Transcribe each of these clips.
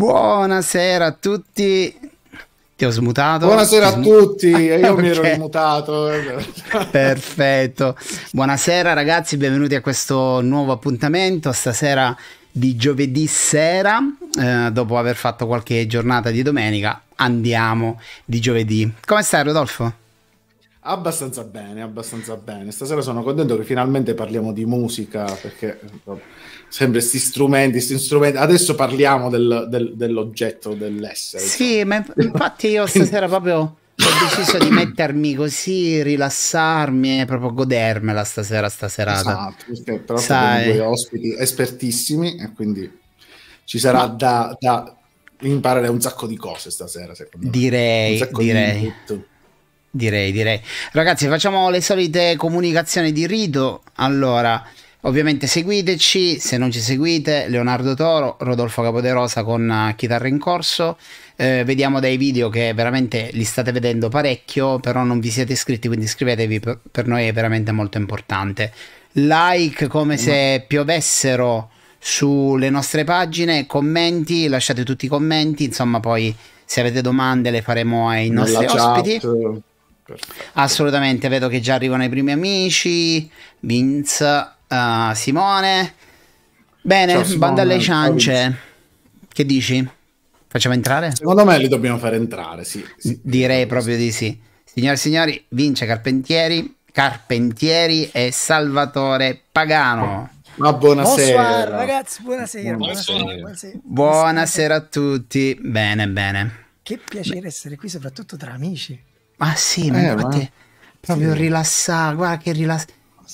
Buonasera a tutti. Ti ho smutato. Buonasera a tutti. Io okay. mi ero smutato. Perfetto. Buonasera ragazzi, benvenuti a questo nuovo appuntamento. Stasera di giovedì sera, eh, dopo aver fatto qualche giornata di domenica, andiamo di giovedì. Come stai Rodolfo? Abbastanza bene, abbastanza bene. Stasera sono contento che finalmente parliamo di musica perché sempre questi strumenti, sti strumenti. Adesso parliamo del, del, dell'oggetto, dell'essere. Sì, cioè. ma infatti io stasera proprio ho deciso di mettermi così, rilassarmi e proprio godermela stasera, stasera. Esatto, però Sai. due ospiti espertissimi e quindi ci sarà da, da, imparare un sacco di cose stasera, secondo direi, me. Direi, direi. Direi, direi. Ragazzi, facciamo le solite comunicazioni di rito. Allora, ovviamente seguiteci, se non ci seguite, Leonardo Toro, Rodolfo Capoderosa con eh, chitarra in corso. Eh, vediamo dai video che veramente li state vedendo parecchio, però non vi siete iscritti, quindi iscrivetevi, per noi è veramente molto importante. Like come se piovessero sulle nostre pagine, commenti, lasciate tutti i commenti, insomma poi se avete domande le faremo ai nostri ospiti. Chat. Perfetto. Assolutamente, vedo che già arrivano i primi amici, Vince, uh, Simone. Bene, Ciao, Simone. banda alle ciance. Che dici? Facciamo entrare? Secondo me li dobbiamo fare entrare, sì. sì. Direi proprio di sì. Signore e signori, vince Carpentieri, Carpentieri e Salvatore Pagano. Ma buonasera. Bonsoir, ragazzi, buonasera, buonasera. Buonasera. buonasera a tutti. Bene, bene. Che piacere Beh. essere qui, soprattutto tra amici. Ma sì, eh, infatti ma... proprio sì. rilassato, guarda che rilass...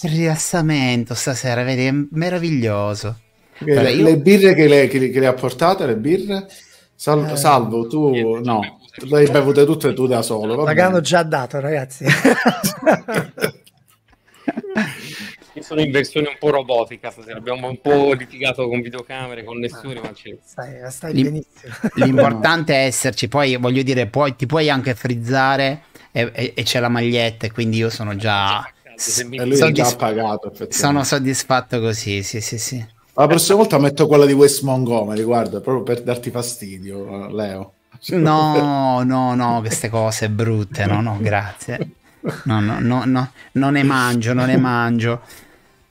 rilassamento stasera, vedi, è meraviglioso. Eh, allora, io... Le birre che le, che, che le, ha portate, le birre? Sal, eh, salvo, tu niente, no, le hai bevute tutte e tu da solo. Ma già dato, ragazzi. sono in versione un po' robotica stasera. Abbiamo un po' litigato con videocamere, connessioni, ma, ma c'è. Stai, stai benissimo. L'importante è esserci. Poi voglio dire, puoi, ti puoi anche frizzare e, e, e c'è la maglietta e quindi io sono già... Soddisf- pagato, sono soddisfatto così, sì, sì, sì. La prossima volta metto quella di West Montgomery, guarda, proprio per darti fastidio, eh, Leo. No, no, no, queste cose brutte, no, no, grazie. No, no, no, no, non ne mangio, non ne mangio.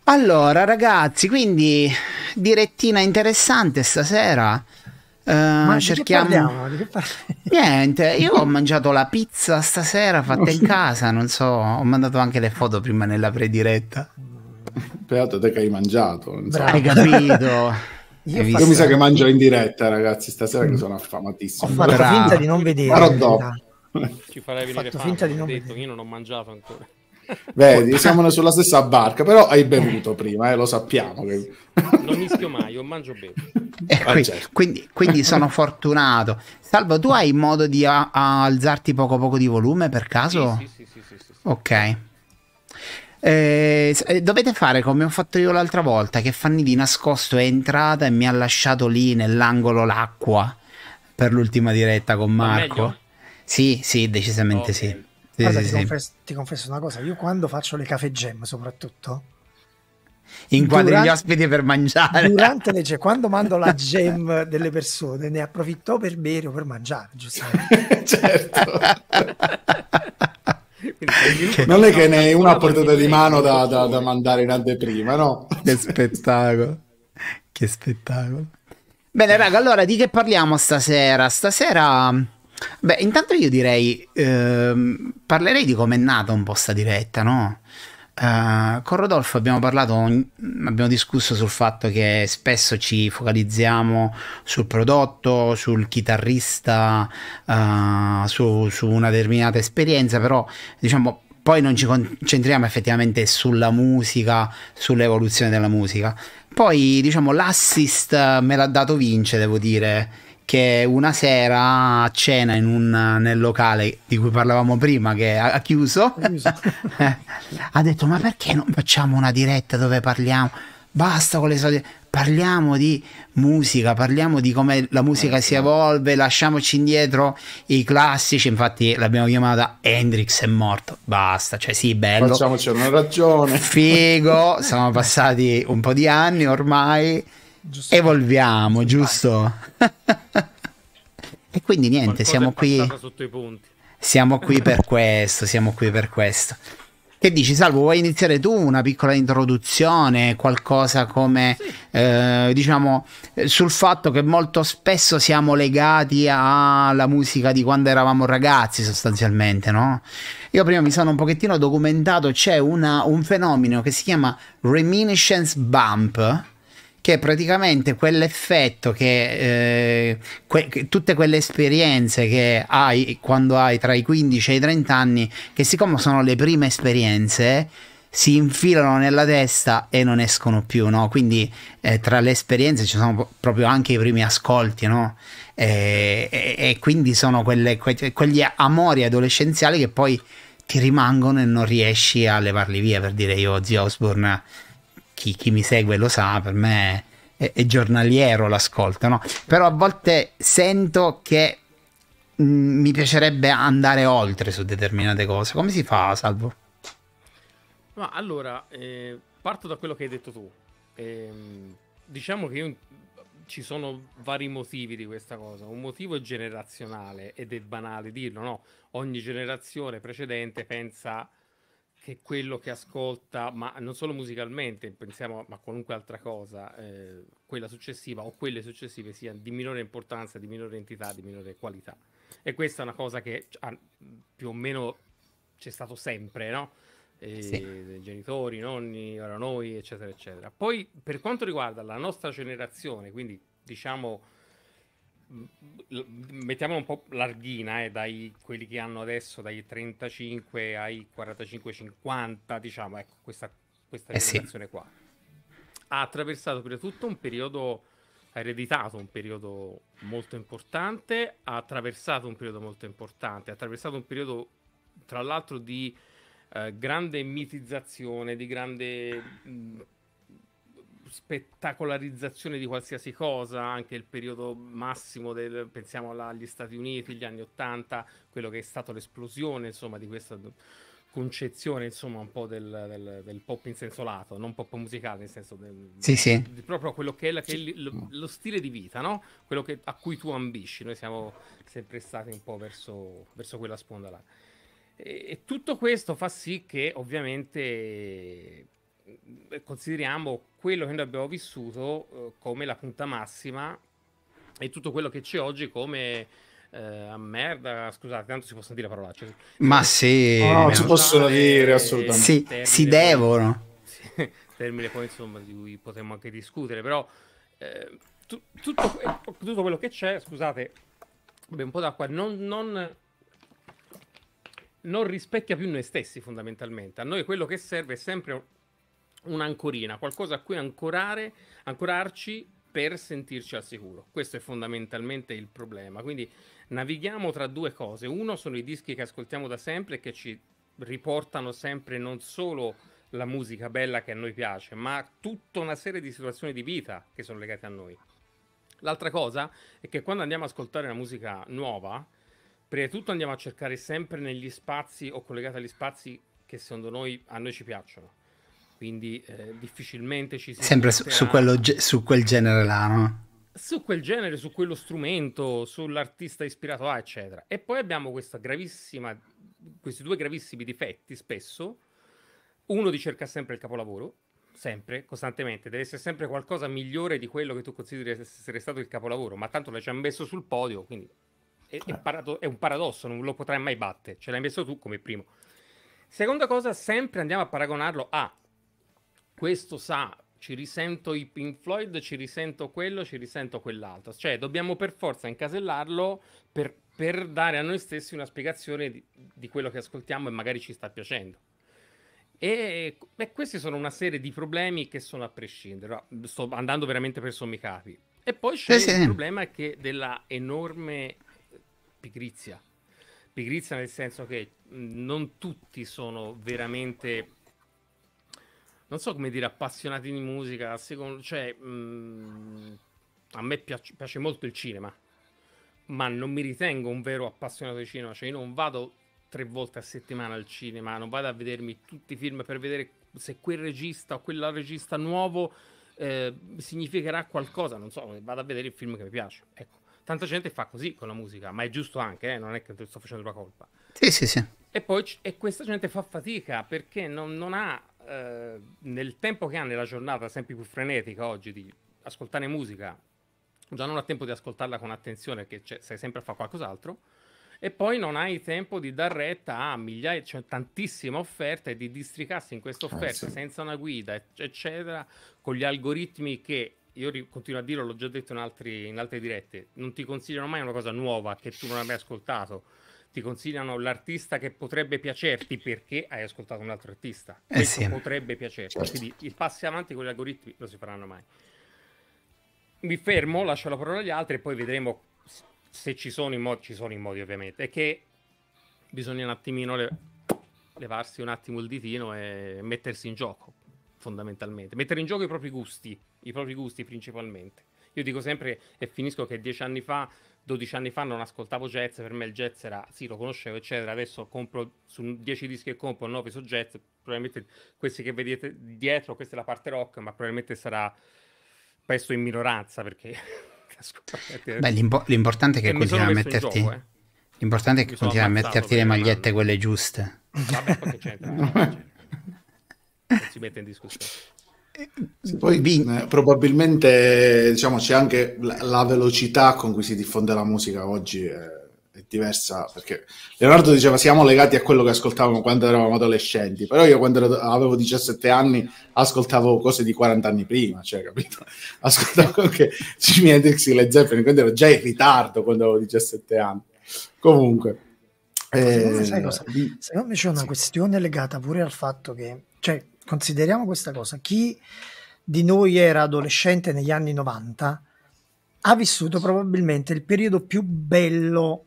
Allora, ragazzi, quindi direttina interessante stasera. Uh, cerchiamo. Niente, io ho mangiato la pizza stasera fatta in casa, non so, ho mandato anche le foto prima nella prediretta. Beato te che hai mangiato. So. Hai capito. Io, io mi sa che mangio in diretta, ragazzi, stasera mm. che sono affamatissimo. Ho fatto Bravo. finta di non vedere. Farò dopo. Ci farei venire fame, finta di non detto, io non ho mangiato ancora. Vedi, siamo sulla stessa barca, però hai bevuto prima, eh, lo sappiamo. Che... non mischio mai, io mangio bene. Eh, ah, certo. quindi, quindi, sono fortunato. Salvo, tu hai modo di a- alzarti poco poco di volume per caso? Sì, sì, sì. sì, sì, sì ok. Eh, eh, dovete fare come ho fatto io l'altra volta, che Fanny di nascosto è entrata e mi ha lasciato lì nell'angolo l'acqua per l'ultima diretta con Marco. Sì, sì, decisamente okay. sì. Guarda, sì, ti, sì. Confesso, ti, confesso, una cosa, io quando faccio le cafe jam soprattutto... Inquadri durante, gli ospiti per mangiare. Durante le cioè, quando mando la jam delle persone ne approfitto per bere o per mangiare, giustamente. certo. non è che ne è una portata di mano da, da, da mandare in anteprima, no? Che spettacolo. Che spettacolo. Bene, raga, allora di che parliamo stasera? Stasera Beh, intanto io direi, ehm, parlerei di come è nata un po' sta diretta, no? Uh, con Rodolfo abbiamo parlato, abbiamo discusso sul fatto che spesso ci focalizziamo sul prodotto, sul chitarrista, uh, su, su, una determinata esperienza, però diciamo poi non ci concentriamo effettivamente sulla musica, sull'evoluzione della musica. Poi diciamo l'assist me l'ha dato Vince, devo dire che una sera a cena in un, nel locale di cui parlavamo prima che ha, chiuso, chiuso. ha detto ma perché non facciamo una diretta dove parliamo basta con le solite parliamo di musica, parliamo di come la musica eh, si evolve, lasciamoci indietro i classici, infatti l'abbiamo chiamata Hendrix è morto, basta, cioè sì, bello. Facciamoci una ragione. Figo, siamo passati un po' di anni ormai, Giusto. Evolviamo, sì, giusto? e quindi niente, Qualcosa siamo qui. Siamo qui per questo, siamo qui per questo. Che dici, Salvo? Vuoi iniziare tu una piccola introduzione, qualcosa come sì. eh, diciamo sul fatto che molto spesso siamo legati alla musica di quando eravamo ragazzi, sostanzialmente, no? Io prima mi sono un pochettino documentato, c'è una, un fenomeno che si chiama reminiscence bump che è praticamente quell'effetto che, eh, que- che tutte quelle esperienze che hai quando hai tra i 15 e i 30 anni, che siccome sono le prime esperienze, si infilano nella testa e non escono più, no? Quindi eh, tra le esperienze ci sono proprio anche i primi ascolti, no? E, eh, e, e quindi sono quelle, que- quegli amori adolescenziali che poi ti rimangono e non riesci a levarli via, per dire io, zio Osborne, chi, chi mi segue lo sa, per me è, è giornaliero l'ascolto, no? però a volte sento che mh, mm, mi piacerebbe andare oltre su determinate cose. Come si fa, Salvo? Ma allora, eh, parto da quello che hai detto tu. Eh, diciamo che io, ci sono vari motivi di questa cosa. Un motivo è generazionale ed è banale dirlo, no? Ogni generazione precedente pensa che quello che ascolta, ma non solo musicalmente, pensiamo a qualunque altra cosa, eh, quella successiva o quelle successive siano di minore importanza, di minore entità, di minore qualità. E questa è una cosa che cioè, ah, più o meno c'è stato sempre, no? E, sì. Genitori, nonni, ora noi, eccetera, eccetera. Poi per quanto riguarda la nostra generazione, quindi diciamo mettiamola un po' larghina, eh, dai quelli che hanno adesso, dai 35 ai 45-50, diciamo, ecco, questa, questa eh generazione sì. qua. Ha attraversato per tutto un periodo, ha ereditato un periodo molto importante, ha attraversato un periodo molto importante, ha attraversato un periodo, tra l'altro, di eh, grande mitizzazione, di grande... Mh, spettacolarizzazione di qualsiasi cosa, anche il periodo massimo del, pensiamo agli Stati Uniti, gli anni Ottanta, quello che è stato l'esplosione, insomma, di questa concezione, insomma, un po' del, del, del pop in senso lato, non pop musicale, nel senso del, sì, sì. Di, proprio quello che è, la, che è lo, lo, stile di vita, no? Quello che, a cui tu ambisci. Noi siamo sempre stati un po' verso, verso quella sponda là. E, e tutto questo fa sì che ovviamente eh, consideriamo quello che noi abbiamo vissuto eh, come la punta massima e tutto quello che c'è oggi come eh, merda, scusate, tanto si possono dire parolacce. Ma sì, no, si possono dire assolutamente. Sì, si devono. Poi, termine poi insomma di cui potremmo anche discutere, però eh, tu, tutto, tutto, quello che c'è, scusate, un po' d'acqua, non, non, non rispecchia più noi stessi fondamentalmente. A noi quello che serve è sempre un un'ancorina, qualcosa a cui ancorare, ancorarci per sentirci al sicuro. Questo è fondamentalmente il problema. Quindi navighiamo tra due cose. Uno sono i dischi che ascoltiamo da sempre e che ci riportano sempre non solo la musica bella che a noi piace, ma tutta una serie di situazioni di vita che sono legate a noi. L'altra cosa è che quando andiamo ad ascoltare una musica nuova, prima di tutto andiamo a cercare sempre negli spazi o collegati agli spazi che secondo noi a noi ci piacciono quindi eh, difficilmente ci si... Sempre su, su, quello, su, quel genere là, no? Su quel genere, su quello strumento, sull'artista ispirato a, eccetera. E poi abbiamo questa gravissima, questi due gravissimi difetti spesso. Uno di cerca sempre il capolavoro, sempre, costantemente, deve essere sempre qualcosa migliore di quello che tu consideri essere stato il capolavoro, ma tanto l'hai già messo sul podio, quindi è, è, eh. parado- è un paradosso, non lo potrai mai battere, ce l'hai messo tu come primo. Seconda cosa, sempre andiamo a paragonarlo a questo sa, ci risento i Pink Floyd, ci risento quello, ci risento quell'altro. Cioè, dobbiamo per forza incasellarlo per, per dare a noi stessi una spiegazione di, di, quello che ascoltiamo e magari ci sta piacendo. E beh, questi sono una serie di problemi che sono a prescindere. Sto andando veramente per sommi capi. E poi c'è sì, il sì. problema che della enorme pigrizia. Pigrizia nel senso che non tutti sono veramente non so come dire, appassionati di musica, secondo, cioè, mh, mm, a me piace, piace, molto il cinema, ma non mi ritengo un vero appassionato di cinema, cioè io non vado tre volte a settimana al cinema, non vado a vedermi tutti i film per vedere se quel regista o quella regista nuovo eh, significherà qualcosa, non so, vado a vedere il film che mi piace, ecco. Tanta gente fa così con la musica, ma è giusto anche, eh, non è che sto facendo la colpa. Sì, sì, sì. E poi e questa gente fa fatica perché non, non ha eh, nel tempo che ha nella giornata sempre più frenetica oggi di ascoltare musica, già non ha tempo di ascoltarla con attenzione perché sei sempre a fare qualcos'altro, e poi non hai tempo di dar retta a migliaia, cioè tantissime offerte e di districarsi in queste offerte ah, sì. senza una guida, eccetera, con gli algoritmi che io continuo a dirlo, l'ho già detto in, altri, in altre dirette, non ti consigliano mai una cosa nuova che tu non abbia ascoltato ti consigliano l'artista che potrebbe piacerti perché hai ascoltato un altro artista. Eh sì. potrebbe piacerti. Certo. Quindi il passi avanti con gli algoritmi non si faranno mai. Mi fermo, lascio la parola agli altri e poi vedremo se ci sono i modi. Ci sono i modi, ovviamente. È che bisogna un attimino le... levarsi un attimo il ditino e mettersi in gioco, fondamentalmente. Mettere in gioco i propri gusti, i propri gusti principalmente. Io dico sempre, e finisco che dieci anni fa 12 anni fa non ascoltavo jazz, per me il jazz era, sì lo conoscevo eccetera, adesso compro su 10 dischi che compro 9 su jazz, probabilmente questi che vedete dietro, questa è la parte rock, ma probabilmente sarà presto in minoranza perché... Beh, l'impo- l'importante è che continuino a metterti... Gioco, eh. L'importante è che continui a metterti le magliette quelle giuste. Vabbè, c'entra, no. c'entra. Non si mette in discussione poi eh, probabilmente diciamo, c'è anche la, velocità con cui si diffonde la musica oggi è, eh, è, diversa perché Leonardo diceva siamo legati a quello che ascoltavamo quando eravamo adolescenti però io quando ero, avevo 17 anni ascoltavo cose di 40 anni prima cioè capito? ascoltavo anche Jimi Hendrix e Led Zeppelin quindi ero già in ritardo quando avevo 17 anni comunque eh, secondo me, sai cosa? secondo me c'è una sì. questione legata pure al fatto che cioè, consideriamo questa cosa, chi di noi era adolescente negli anni 90 ha vissuto probabilmente il periodo più bello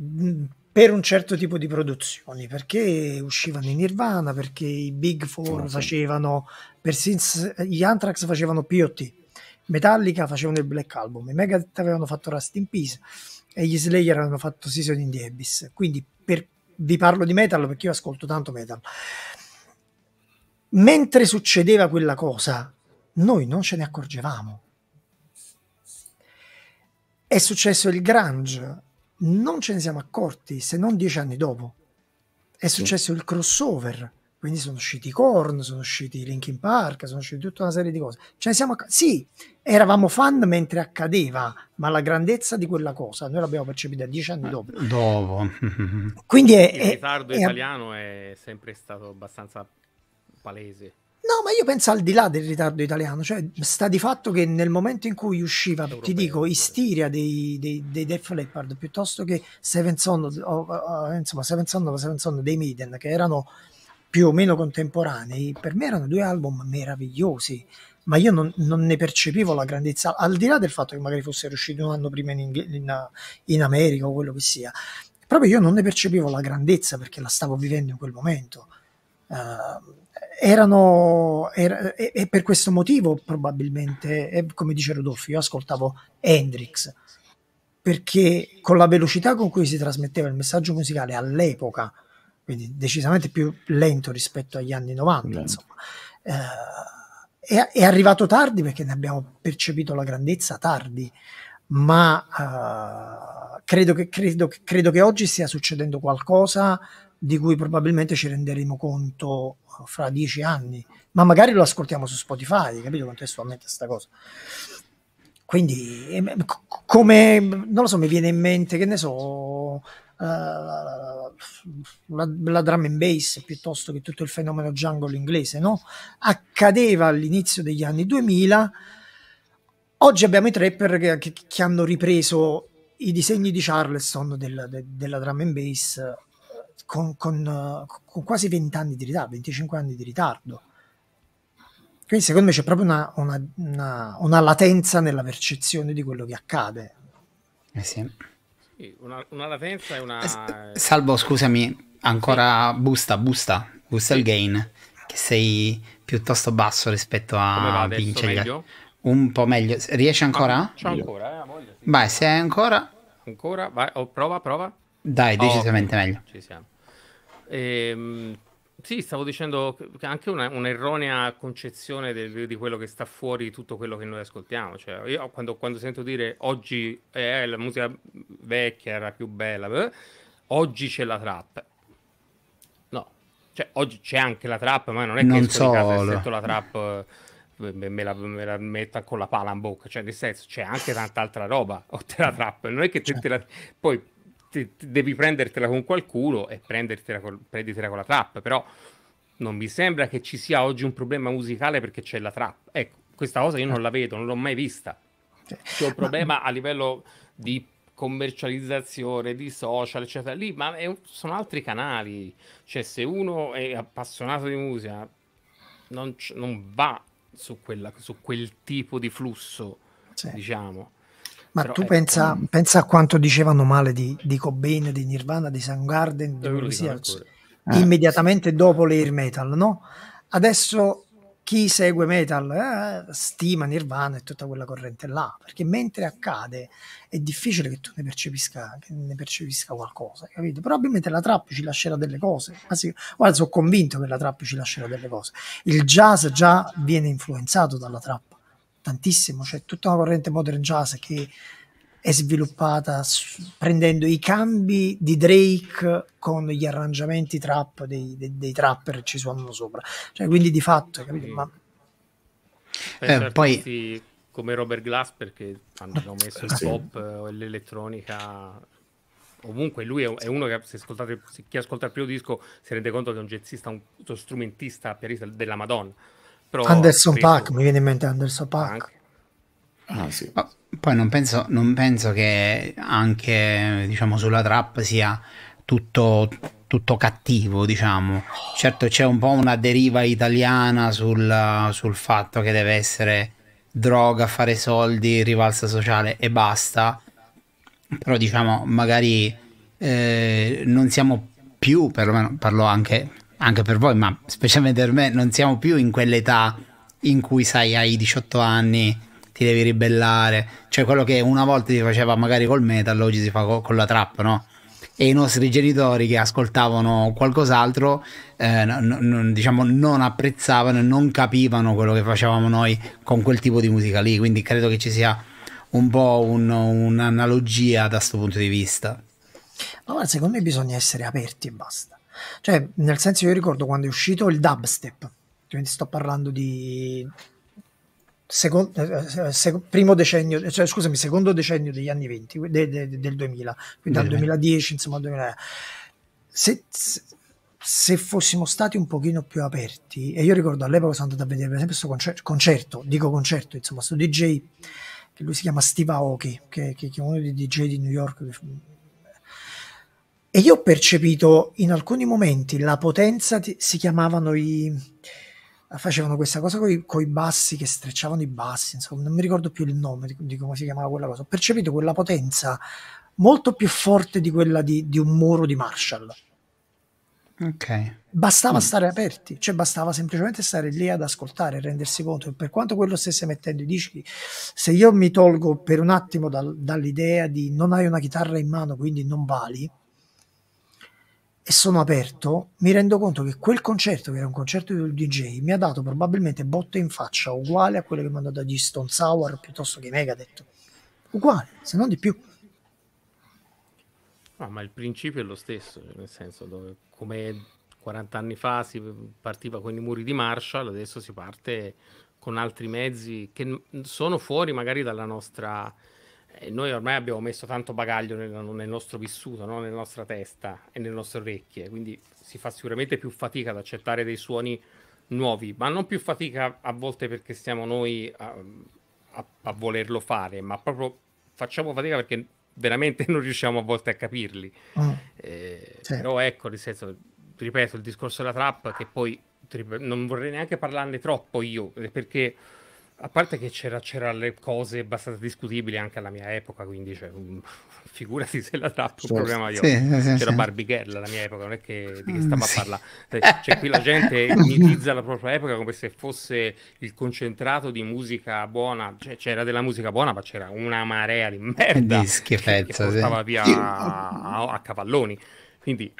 mm, per un certo tipo di produzioni, perché uscivano in Nirvana, perché i Big Four sì, facevano, persino gli Anthrax facevano P.O.T., Metallica facevano il Black Album, i Megadeth avevano fatto Rust in Peace e gli Slayer avevano fatto Season in the Abyss. Quindi per, vi parlo di metal perché io ascolto tanto metal mentre succedeva quella cosa, noi non ce ne accorgevamo. È successo il Grange, non ce ne siamo accorti se non dieci anni dopo. È successo il crossover, quindi sono usciti i Korn, sono usciti i Linkin Park, sono usciti tutta una serie di cose. Ce ne siamo acc- sì, eravamo fan mentre accadeva, ma la grandezza di quella cosa noi l'abbiamo percepita dieci anni eh, dopo. dopo. Quindi è, il ritardo è, italiano è sempre stato abbastanza palese. No, ma io penso al di là del ritardo italiano, cioè sta di fatto che nel momento in cui usciva, Europeo, ti dico, Istiria dei, dei, dei, Def Leppard piuttosto che Seven Son, o, o, insomma, Seven Son, Seven Son dei Maiden, che erano più o meno contemporanei, per me erano due album meravigliosi, ma io non, non ne percepivo la grandezza, al di là del fatto che magari fossero usciti un anno prima in, Inghil- in, in America o quello che sia, proprio io non ne percepivo la grandezza perché la stavo vivendo in quel momento. Uh, erano era, e, e, per questo motivo probabilmente, come dice Rodolfo, io ascoltavo Hendrix perché con la velocità con cui si trasmetteva il messaggio musicale all'epoca, quindi decisamente più lento rispetto agli anni 90, insomma, eh, è, è, arrivato tardi perché ne abbiamo percepito la grandezza tardi, ma eh, credo, che, credo, credo che oggi stia succedendo qualcosa di cui probabilmente ci renderemo conto eh, fra dieci anni, ma magari lo ascoltiamo su Spotify, capito contestualmente questa cosa. Quindi, eh, come, non lo so, mi viene in mente, che ne so, Uh, la, la, drum and bass piuttosto che tutto il fenomeno jungle inglese, no? accadeva all'inizio degli anni 2000. Oggi abbiamo i trapper che, che, che hanno ripreso i disegni di Charleston del, de, della drum and bass con, con, eh, con quasi 20 anni di ritardo, 25 anni di ritardo. Quindi secondo me c'è proprio una, una, una, una latenza nella percezione di quello che accade. Eh sì. Una, una, latenza è una... Eh, Salvo, scusami, ancora sì. busta, busta, busta sì. il gain, che sei piuttosto basso rispetto a vincere. Un po' meglio. Riesci ah, ancora? Ah, c'ho ancora, eh, voglio. sì. Vai, se hai ancora... Ancora, vai, oh, prova, prova. Dai, oh. decisamente oh, meglio. Ci siamo. Ehm, sì, stavo dicendo che anche una, un'erronea concezione del, di quello che sta fuori tutto quello che noi ascoltiamo. Cioè, io quando, quando sento dire oggi eh, la musica vecchia era più bella, beh, oggi c'è la trap. No, cioè, oggi c'è anche la trap, ma non è che non so. casa sento la trap. Eh, me la, me la, metta con la pala in bocca, cioè nel senso c'è anche tanta altra roba, o te la trap, non è che te, te la... poi ti, devi prendertela con qualcuno e prendertela col, prenditela con la trap, però non mi sembra che ci sia oggi un problema musicale perché c'è la trap. Ecco, questa cosa io non la vedo, non l'ho mai vista. C'è un problema a livello di commercializzazione, di social, eccetera. Lì, ma è, sono altri canali. Cioè, se uno è appassionato di musica, non, non va su, quella, su, quel tipo di flusso, sì. diciamo. Ma Però tu ecco, pensa, pensa, a quanto dicevano male di, di Cobain, di Nirvana, di Soundgarden, di quello sia, cioè, eh. immediatamente dopo l'air metal, no? Adesso chi segue metal eh, stima Nirvana e tutta quella corrente là, perché mentre accade è difficile che tu ne percepisca, che ne percepisca qualcosa, capito? Probabilmente la trap ci lascerà delle cose, anzi, guarda, sono convinto che la trap ci lascerà delle cose. Il jazz già viene influenzato dalla trap, tantissimo, c'è tutta una corrente modern jazz che è sviluppata prendendo i cambi di Drake con gli arrangiamenti trap dei, dei, dei trapper che ci suonano sopra, cioè, quindi di fatto, capito? Mm. Ma... Eh, eh poi... come Robert Glass perché hanno messo il eh, pop o eh, l'elettronica ovunque. Lui è, uno che, se ascoltate, chi ascolta il primo disco, si rende conto che è un jazzista, un strumentista, pianista della Madonna. Però Anderson Pack, Pack, mi viene in mente Anderson Pack. Ah, sì. oh, poi non penso, non penso, che anche diciamo, sulla trap sia tutto, tutto cattivo, diciamo. Certo c'è un po' una deriva italiana sul, sul fatto che deve essere droga, fare soldi, rivalsa sociale e basta. Però diciamo, magari eh, non siamo più, perlomeno parlo anche anche per voi, ma specialmente per me, non siamo più in quell'età in cui sai, hai 18 anni, ti devi ribellare. Cioè, quello che una volta si faceva magari col metal, oggi si fa co- con la trap, no? E i nostri genitori che ascoltavano qualcos'altro, eh, non, non, diciamo, non apprezzavano e non capivano quello che facevamo noi con quel tipo di musica lì. Quindi credo che ci sia un po' un, un'analogia da questo punto di vista. Ma secondo me bisogna essere aperti e basta cioè, nel senso, io ricordo quando è uscito il dubstep, quindi sto parlando di Secondo, eh, eh, sec, primo decennio, eh, cioè, scusami, secondo decennio degli anni 20, de, de, del 2000, quindi dal 2010 insomma 2000. Se, se, fossimo stati un pochino più aperti, e io ricordo all'epoca sono andato a vedere per esempio questo concerto, concerto dico concerto, insomma, questo DJ che lui si chiama Steve Aoki, che, che, che, è uno dei DJ di New York, e io ho percepito in alcuni momenti la potenza, ti- si chiamavano i... facevano questa cosa con i bassi che strecciavano i bassi, insomma, non mi ricordo più il nome di, di come si chiamava quella cosa. Ho percepito quella potenza molto più forte di quella di, di un muro di Marshall. Ok. Bastava mm. stare aperti, cioè bastava semplicemente stare lì ad ascoltare e rendersi conto che per quanto quello stesse mettendo i dischi, se io mi tolgo per un attimo dal, dall'idea di non hai una chitarra in mano, quindi non vali, e sono aperto, mi rendo conto che quel concerto, che era un concerto del DJ, mi ha dato probabilmente botte in faccia uguale a quello che mi hanno dato gli Stone Sour piuttosto che Megadeth. Uguale, se non di più. No, ma il principio è lo stesso, nel senso, dove, come 40 anni fa si partiva con i muri di Marshall, adesso si parte con altri mezzi che sono fuori magari dalla nostra noi ormai abbiamo messo tanto bagaglio nel, nel nostro vissuto, no? nella nostra testa e nelle nostre orecchie, quindi si fa sicuramente più fatica ad accettare dei suoni nuovi, ma non più fatica a volte perché siamo noi a, a, a volerlo fare, ma proprio facciamo fatica perché veramente non riusciamo a volte a capirli. Mm. Eh, certo. Però ecco, nel senso, ripeto, il discorso della trap che poi non vorrei neanche parlarne troppo io, perché a parte che c'era, c'erano le cose abbastanza discutibili anche alla mia epoca, quindi cioè, mm, figurati se la trappa un certo. problema io. Sì, eh, sì, c'era sì. Barbichella alla mia epoca, non è che di che mm, stava a parlare. Cioè, cioè, qui la gente mitizza la propria epoca come se fosse il concentrato di musica buona. Cioè, c'era della musica buona, ma c'era una marea di merda. Di schifezza. Che, che portava via a, a, a cavalloni. Quindi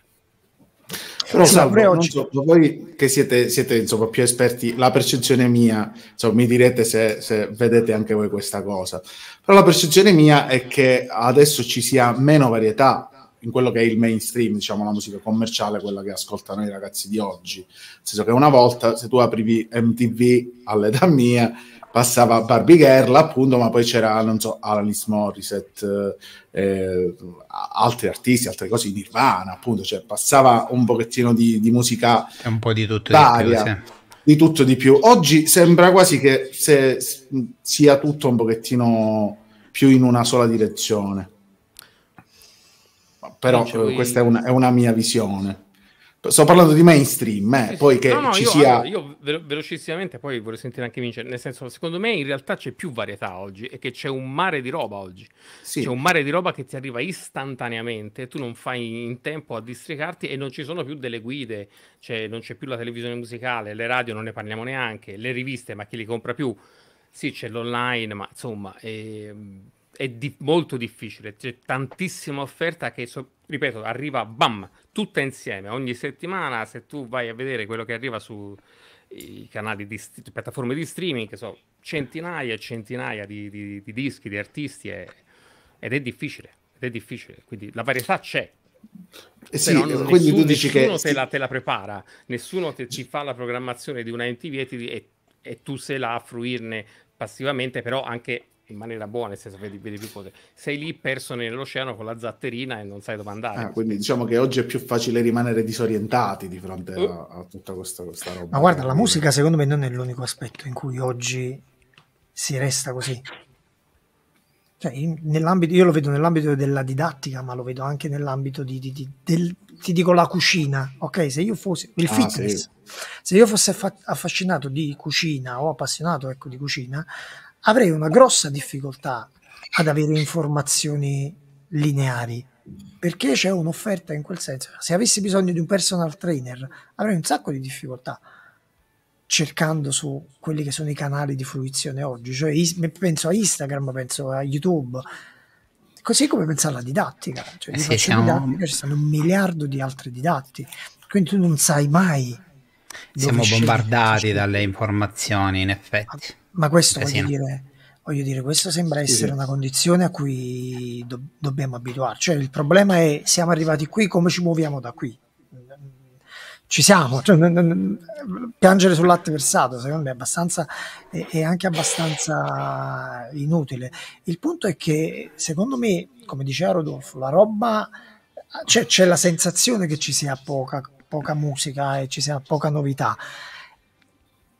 però salvo, non so, voi che siete, siete insomma, più esperti, la percezione mia, insomma, mi direte se, se, vedete anche voi questa cosa, però la percezione mia è che adesso ci sia meno varietà in quello che è il mainstream, diciamo la musica commerciale, quella che ascoltano i ragazzi di oggi. Nel senso che una volta se tu aprivi MTV all'età mia passava Barbie Girl appunto, ma poi c'era, non so, Alanis Morissette, eh, eh, altri artisti, altre cose, Nirvana appunto, cioè passava un pochettino di, di musica un po' di tutto varia, di, più, sì. di tutto di più. Oggi sembra quasi che se, sia tutto un pochettino più in una sola direzione. Però cioè, questa è una, è una mia visione Sto parlando di mainstream, eh, sì, poi sì. che no, no, ci io, sia... Allora, io velocissimamente poi vorrei sentire anche vincere, nel senso secondo me in realtà c'è più varietà oggi e che c'è un mare di roba oggi, sì. c'è un mare di roba che ti arriva istantaneamente, tu non fai in tempo a districarti e non ci sono più delle guide, cioè non c'è più la televisione musicale, le radio non ne parliamo neanche, le riviste ma chi li compra più? Sì, c'è l'online, ma insomma... È, ehm, è di- molto difficile, c'è tantissima offerta che so- ripeto, arriva bam, tutta insieme. Ogni settimana, se tu vai a vedere quello che arriva sui eh, canali di st- piattaforme di streaming, che so, centinaia e centinaia di, di, di dischi, di artisti, è, ed è difficile, ed è difficile. Quindi la varietà c'è. Eh sì, non, eh, quindi nessuno, tu dici nessuno che... te, la, te la prepara, nessuno te, ci fa la programmazione di una MTV e, ti, e, e tu sei là a fruirne passivamente, però anche in maniera buona, nel senso vedi, vedi più cose. Sei lì perso nell'oceano con la zatterina e non sai dove andare. Ah, quindi diciamo che oggi è più facile rimanere disorientati di fronte a, mm. a tutta questa, questa, roba. Ma guarda, la musica secondo me non è l'unico aspetto in cui oggi si resta così. Cioè, in, io lo vedo nell'ambito della didattica, ma lo vedo anche nell'ambito di, di, di del, ti dico la cucina, ok? Se io fossi il ah, fitness, sì. se io fossi affa- affascinato di cucina o appassionato ecco, di cucina, avrei una grossa difficoltà ad avere informazioni lineari perché c'è un'offerta in quel senso. Se avessi bisogno di un personal trainer avrei un sacco di difficoltà cercando su quelli che sono i canali di fruizione oggi, cioè penso a Instagram, penso a YouTube, così come penso alla didattica, cioè eh sì, siamo... didattica ci sono un miliardo di altri didattiche, quindi tu non sai mai siamo bombardati dalle informazioni, in effetti. Ah, ma, questo eh, voglio dire, voglio dire, questo sembra essere una condizione a cui do dobbiamo abituarci. Cioè, il problema è siamo arrivati qui, come ci muoviamo da qui? Ci siamo, cioè, piangere sul latte versato secondo me è, abbastanza, è, è anche abbastanza inutile. Il punto è che secondo me, come diceva Rodolfo, la roba cioè, c'è, la sensazione che ci sia poca poca musica e ci sia poca novità.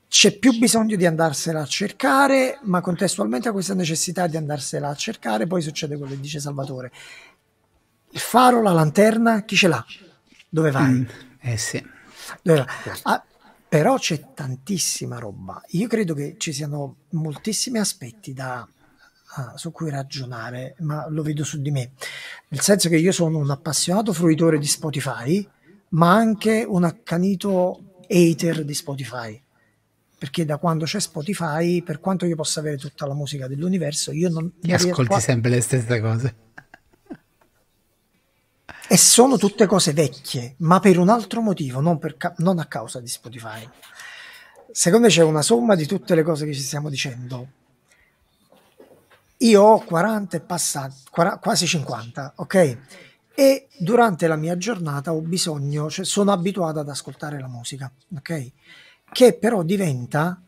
C'è più bisogno di andarsela a cercare, ma contestualmente a questa necessità di andarsela a cercare, poi succede quello che dice Salvatore. Il faro, la lanterna, chi ce l'ha? Dove vai? Mm, eh sì. Ah, però c'è tantissima roba. Io credo che ci siano moltissimi aspetti da, ah, su cui ragionare, ma lo vedo su di me. Nel senso che io sono un appassionato fruitore di Spotify ma anche un accanito hater di Spotify. Perché da quando c'è Spotify, per quanto io possa avere tutta la musica dell'universo, io non... Ti ascolti qua... sempre le stesse cose. E sono tutte cose vecchie, ma per un altro motivo, non, ca- non a causa di Spotify. Secondo me c'è una somma di tutte le cose che ci stiamo dicendo. Io ho 40 e passa, quasi 50, ok? e durante la mia giornata ho bisogno, cioè sono abituato ad ascoltare la musica, ok? Che però diventa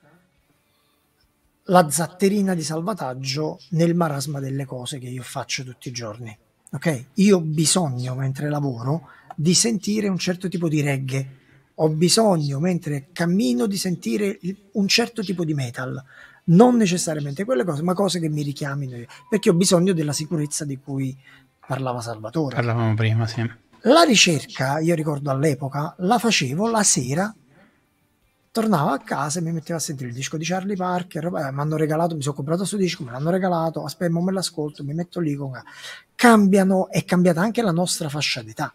la zatterina di salvataggio nel marasma delle cose che io faccio tutti i giorni, ok? Io ho bisogno mentre lavoro di sentire un certo tipo di reggae, ho bisogno mentre cammino di sentire un certo tipo di metal, non necessariamente quelle cose, ma cose che mi richiamino, perché ho bisogno della sicurezza di cui parlava Salvatore. Parlavamo prima, sì. La ricerca, io ricordo all'epoca, la facevo la sera, tornavo a casa e mi mettevo a sentire il disco di Charlie Parker, eh, mi hanno regalato, mi sono comprato questo disco, me l'hanno regalato, aspetta, me l'ascolto, mi metto lì con... Cambiano, è cambiata anche la nostra fascia d'età.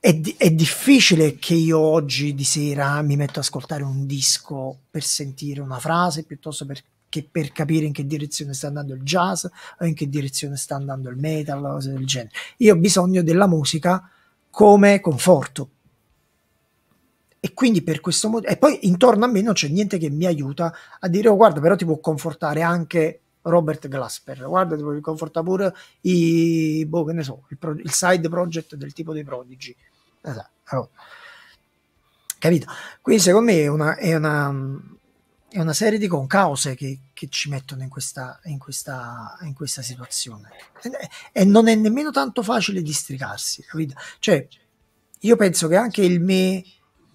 È, di- è, difficile che io oggi di sera mi metto ad ascoltare un disco per sentire una frase piuttosto per che per capire in che direzione sta andando il jazz o in che direzione sta andando il metal o cose del genere. Io ho bisogno della musica come conforto. E quindi per questo motivo, e poi intorno a me non c'è niente che mi aiuta a dire, oh guarda, però ti può confortare anche Robert Glasper, guarda, ti può confortare pure i, boh, che ne so, il, pro- il side project del tipo dei prodigi. Esatto, allora, capito? Quindi secondo me è una, è una è una serie di concause che, che ci mettono in questa, in questa, in questa situazione. E, e, non è nemmeno tanto facile districarsi, capito? Cioè, io penso che anche il me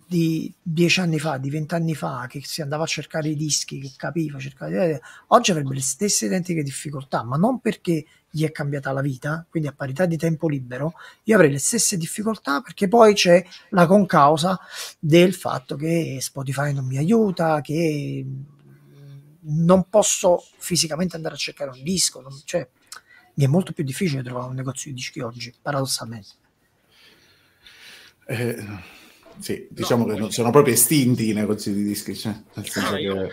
di dieci anni fa, di vent'anni fa, che si andava a cercare i dischi, che capiva, cercava di... oggi avrebbe le stesse identiche difficoltà, ma non perché gli è cambiata la vita, quindi a parità di tempo libero, io avrei le stesse difficoltà perché poi c'è la concausa del fatto che Spotify non mi aiuta, che mm, non posso fisicamente andare a cercare un disco, non... cioè mi è molto più difficile trovare un negozio di dischi oggi, paradossalmente. Eh, sì, diciamo no, che non, sono proprio estinti i negozi di dischi. Cioè, nel senso no, che...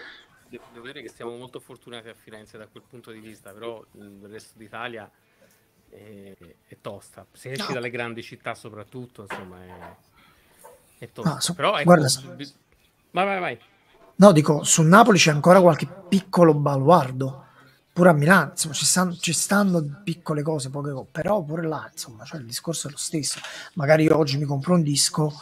Devo dire che siamo molto fortunati a Firenze da quel punto di vista, però il resto d'Italia è, è tosta. Se esci no. dalle grandi città soprattutto, insomma, è, è tosta. So, però ecco, guarda, bis- vai, vai, vai. No, dico, su Napoli c'è ancora qualche piccolo baluardo, pure a Milano, insomma, ci, stanno, ci stanno piccole cose, poche cose, però pure là, insomma, cioè, il discorso è lo stesso. Magari io oggi mi compro un disco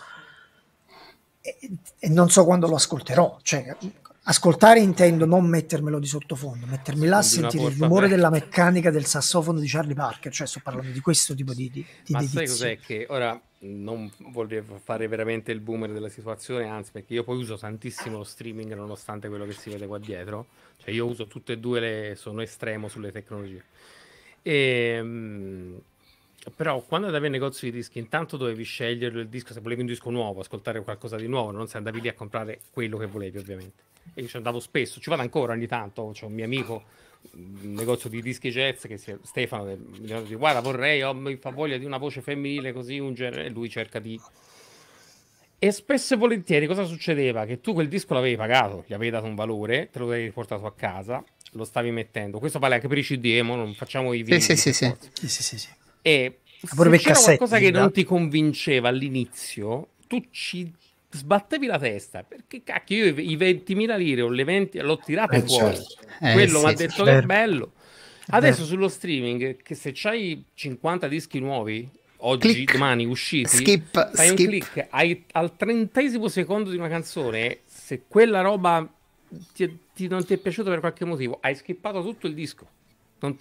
e, non so quando lo ascolterò. Cioè, ascoltare intendo non mettermelo di sottofondo, mettermi là a sentire il rumore della meccanica del sassofono di Charlie Parker. Cioè, sto parlando di questo tipo di, di, di Ma dedizione. sai cos'è che ora non volevo fare veramente il boomer della situazione, anzi, perché io poi uso tantissimo lo streaming nonostante quello che si vede qua dietro. Cioè, io uso tutte e due le, sono estremo sulle tecnologie. E, ehm, però quando andavi al negozio di dischi, intanto dovevi scegliere il disco, se volevi un disco nuovo, ascoltare qualcosa di nuovo, non se andavi lì a comprare quello che volevi ovviamente. E io ci andavo spesso, ci vado ancora ogni tanto, c'è un mio amico, un negozio di dischi jazz, che si, Stefano, che eh, mi detto: guarda vorrei, oh, mi fa voglia di una voce femminile così, un genere, e lui cerca di... E spesso e volentieri cosa succedeva? Che tu quel disco l'avevi pagato, gli avevi dato un valore, te lo avevi portato a casa, lo stavi mettendo. Questo vale anche per i CD, eh, non facciamo i video. sì, sì, sì, sì. sì. E pure se c'era qualcosa che non ti convinceva all'inizio, tu ci sbattevi la testa perché cacchio io i 20.000 lire o le 20 l'ho tirato eh, fuori certo. eh, quello sì, mi ha detto certo. che è bello adesso sullo streaming che se c'hai 50 dischi nuovi oggi, click. domani usciti skip, fai skip. un click hai, al trentesimo secondo di una canzone se quella roba ti, ti, non ti è piaciuta per qualche motivo hai skippato tutto il disco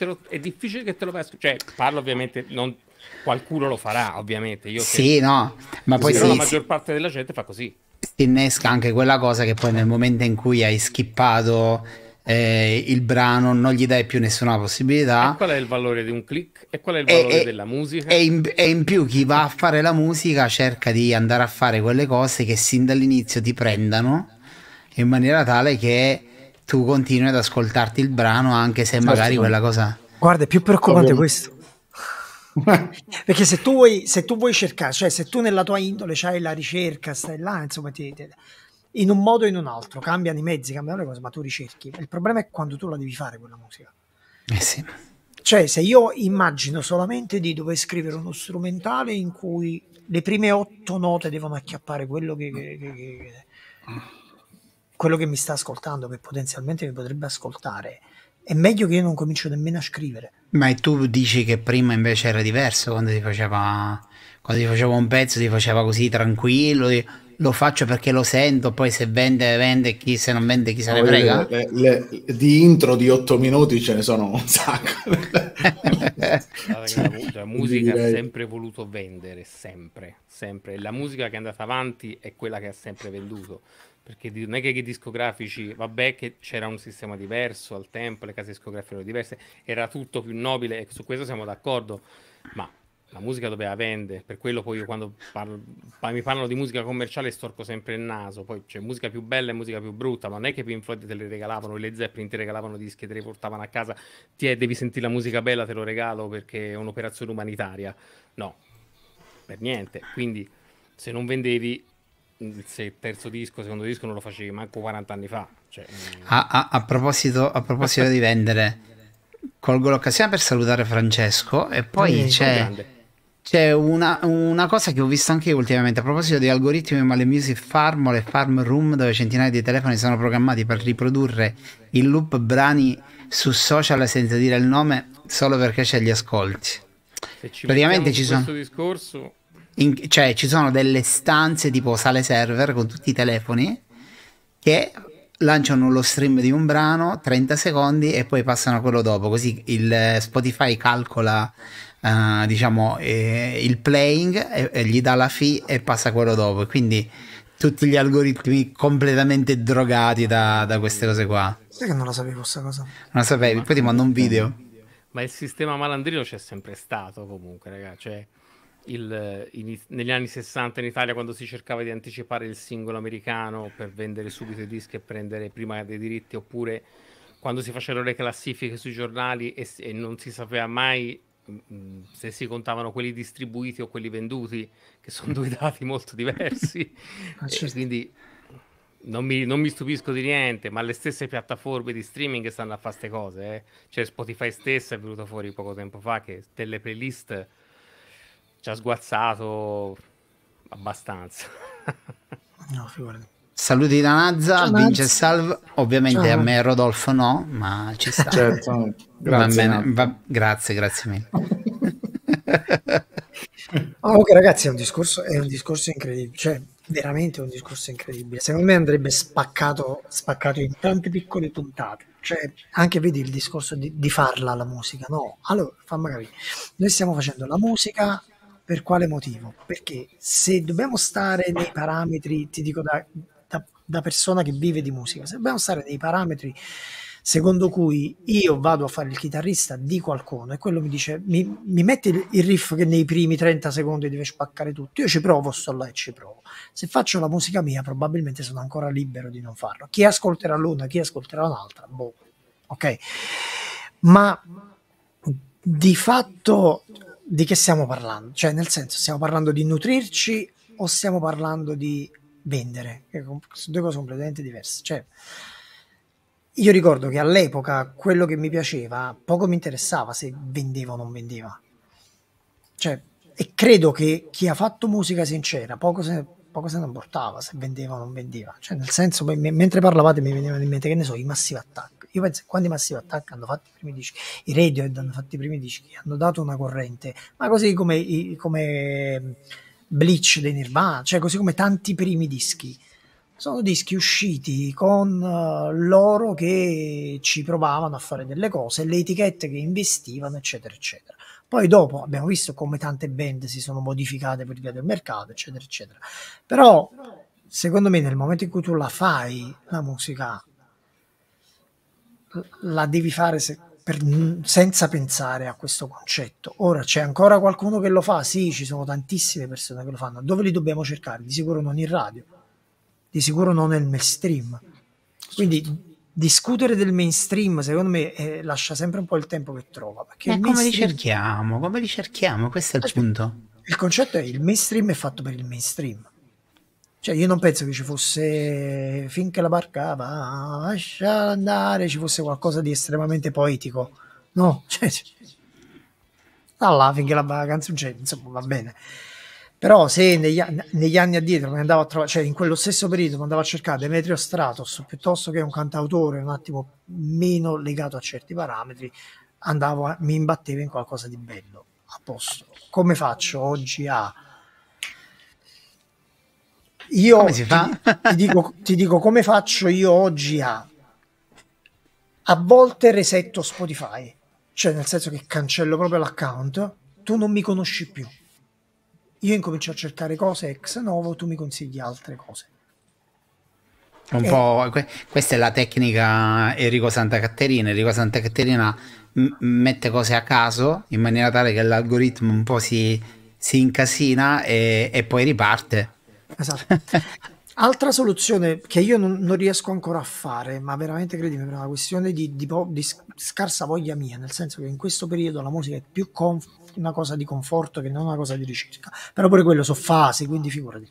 lo, è difficile che te lo passi. Cioè, parlo ovviamente, non, qualcuno lo farà, ovviamente. Io sì, che, no, ma poi però sì, la maggior sì. parte della gente fa così. Si innesca anche quella cosa che poi nel momento in cui hai skippato eh, il brano non gli dai più nessuna possibilità. E qual è il valore di un click? E qual è il valore e, della musica? E in, e in, più chi va a fare la musica cerca di andare a fare quelle cose che sin dall'inizio ti prendano in maniera tale che tu continui ad ascoltarti il brano anche se magari certo. quella cosa... Guarda, è più preoccupante questo. Perché se tu, vuoi, se tu, vuoi, cercare, cioè se tu nella tua indole c'hai la ricerca, stai là, insomma, ti, ti, in un modo o in un altro, cambiano i mezzi, cambiano le cose, ma tu ricerchi. Il problema è quando tu la devi fare quella musica. Eh sì. Cioè, se io immagino solamente di dover scrivere uno strumentale in cui le prime otto note devono acchiappare quello che, che, che, che quello che mi sta ascoltando, che potenzialmente mi potrebbe ascoltare, è meglio che io non comincio nemmeno a scrivere. Ma tu dici che prima invece era diverso quando si faceva, quando si faceva un pezzo, si faceva così tranquillo. Lo faccio perché lo sento, poi se vende, vende, chi se non vende, chi se ne frega. Le, le, le, di intro di otto minuti ce ne sono un sacco. la, la musica ha sempre voluto vendere, sempre, sempre. La musica che è andata avanti è quella che ha sempre venduto perché non è che i discografici, vabbè che c'era un sistema diverso al tempo, le case discografiche erano diverse, era tutto più nobile e su questo siamo d'accordo, ma la musica doveva vendere, per quello poi io quando parlo, mi parlano di musica commerciale storco sempre il naso, poi c'è musica più bella e musica più brutta, ma non è che Pink Floyd te le regalavano, le Zeppelin ti regalavano dischi, te le portavano a casa, ti è, eh, devi sentire la musica bella, te lo regalo perché è un'operazione umanitaria, no, per niente, quindi se non vendevi Mm, se il terzo disco, il secondo disco non lo facevi manco 40 anni fa. Cioè, ah, ah, a, proposito, a proposito di vendere, colgo l'occasione per salutare Francesco e poi c'è, c'è una, una, cosa che ho visto anche io ultimamente a proposito di algoritmi, ma le music farm le farm room dove centinaia di telefoni sono programmati per riprodurre in loop brani su social senza dire il nome solo perché c'è gli ascolti. Se ci Praticamente ci sono... Questo discorso in, cioè ci sono delle stanze tipo sale server con tutti i telefoni che lanciano lo stream di un brano 30 secondi e poi passano a quello dopo così il eh, Spotify calcola uh, diciamo eh, il playing e, e gli dà la fee e passa a quello dopo quindi tutti gli algoritmi completamente drogati da, da queste cose qua sai che non la sapevo questa cosa non la sapevi poi ti mando un video ma il sistema malandrino c'è sempre stato comunque ragazzi cioè il, eh, in, negli anni 60 in Italia quando si cercava di anticipare il singolo americano per vendere subito i dischi e prendere prima dei diritti oppure quando si facevano le classifiche sui giornali e, e non si sapeva mai mm, mm, se si contavano quelli distribuiti o quelli venduti che sono due dati molto diversi ah, certo. quindi non mi, non mi, stupisco di niente, ma le stesse piattaforme di streaming stanno a fare queste cose. Eh. Cioè Spotify stessa è venuta fuori poco tempo fa che delle playlist ci ha sguazzato abbastanza. no, figurati. Saluti da Nazza, vince Nazza. salve. Ovviamente Ciao. a me Rodolfo no, ma ci sta. Certo. certo. Grazie, va bene, va... grazie, grazie mille. Oh, ok ragazzi, è un, discorso, è un discorso, incredibile. Cioè, veramente un discorso incredibile. Secondo me andrebbe spaccato, spaccato in tante piccole puntate. Cioè, anche vedi il discorso di, di farla la musica, no? Allora, fammi capire. Noi stiamo facendo la musica per quale motivo? Perché se dobbiamo stare nei parametri, ti dico da, da, da persona che vive di musica, se dobbiamo stare nei parametri secondo cui io vado a fare il chitarrista di qualcuno e quello mi dice mi, mi mette il riff che nei primi 30 secondi deve spaccare tutto io ci provo, sto là e ci provo se faccio la musica mia probabilmente sono ancora libero di non farlo chi ascolterà l'una, chi ascolterà l'altra, boh, ok ma di fatto di che stiamo parlando? Cioè, nel senso, stiamo parlando di nutrirci o stiamo parlando di vendere? Sono due cose completamente diverse. Cioè, io ricordo che all'epoca quello che mi piaceva poco mi interessava se vendeva o non vendeva. Cioè, e credo che chi ha fatto musica sincera poco se, poco se ne importava se vendeva o non vendeva. Cioè, nel senso, mentre parlavate mi venivano in mente, che ne so, i Massive attacchi. Io penso che quando i Massive Attack hanno fatto i primi dischi, i Radiohead hanno fatto i primi dischi, hanno dato una corrente, ma così come, come mm, Bleach dei Nirvana, cioè così come tanti primi dischi. Sono dischi usciti con eh, loro che ci provavano a fare delle cose, le etichette che investivano, eccetera, eccetera. Poi dopo abbiamo visto come tante band si sono modificate per via del mercato, eccetera, eccetera. Però secondo me nel momento in cui tu la fai, la musica la devi fare se, per, senza pensare a questo concetto. Ora c'è ancora qualcuno che lo fa? Sì, ci sono tantissime persone che lo fanno. Dove li dobbiamo cercare? Di sicuro non in radio, di sicuro non nel mainstream. Quindi certo. discutere del mainstream, secondo me, eh, lascia sempre un po' il tempo che trova. Perché come li cerchiamo? Come li cerchiamo? Questo è il eh, punto. Il concetto è il mainstream è fatto per il mainstream cioè, io non penso che ci fosse, finché la barca va, lascia andare, ci fosse qualcosa di estremamente poetico. No, cioè, cioè, cioè. là, finché la canzone cioè, insomma, va bene. Però se negli, negli anni addietro mi andavo a trovare, cioè in quello stesso periodo mi andavo a cercare Demetrio Stratos, piuttosto che un cantautore un attimo meno legato a certi parametri, andavo a, mi imbattevo in qualcosa di bello. A posto. Come faccio oggi a io come si fa? ti, dico, ti dico come faccio io oggi a a volte resetto Spotify, cioè nel senso che cancello proprio l'account, tu non mi conosci più. Io incomincio a cercare cose ex novo, tu mi consigli altre cose. Un e... Eh. po', questa è la tecnica Enrico Santa Caterina. Enrico Santa Caterina m- mette cose a caso in maniera tale che l'algoritmo un po' si, si incasina e, e poi riparte. Esatto. Altra soluzione che io non, non, riesco ancora a fare, ma veramente credimi, è una questione di, di, di, scarsa voglia mia, nel senso che in questo periodo la musica è più conf- una cosa di conforto che non una cosa di ricerca, però pure quello so fasi, quindi figurati.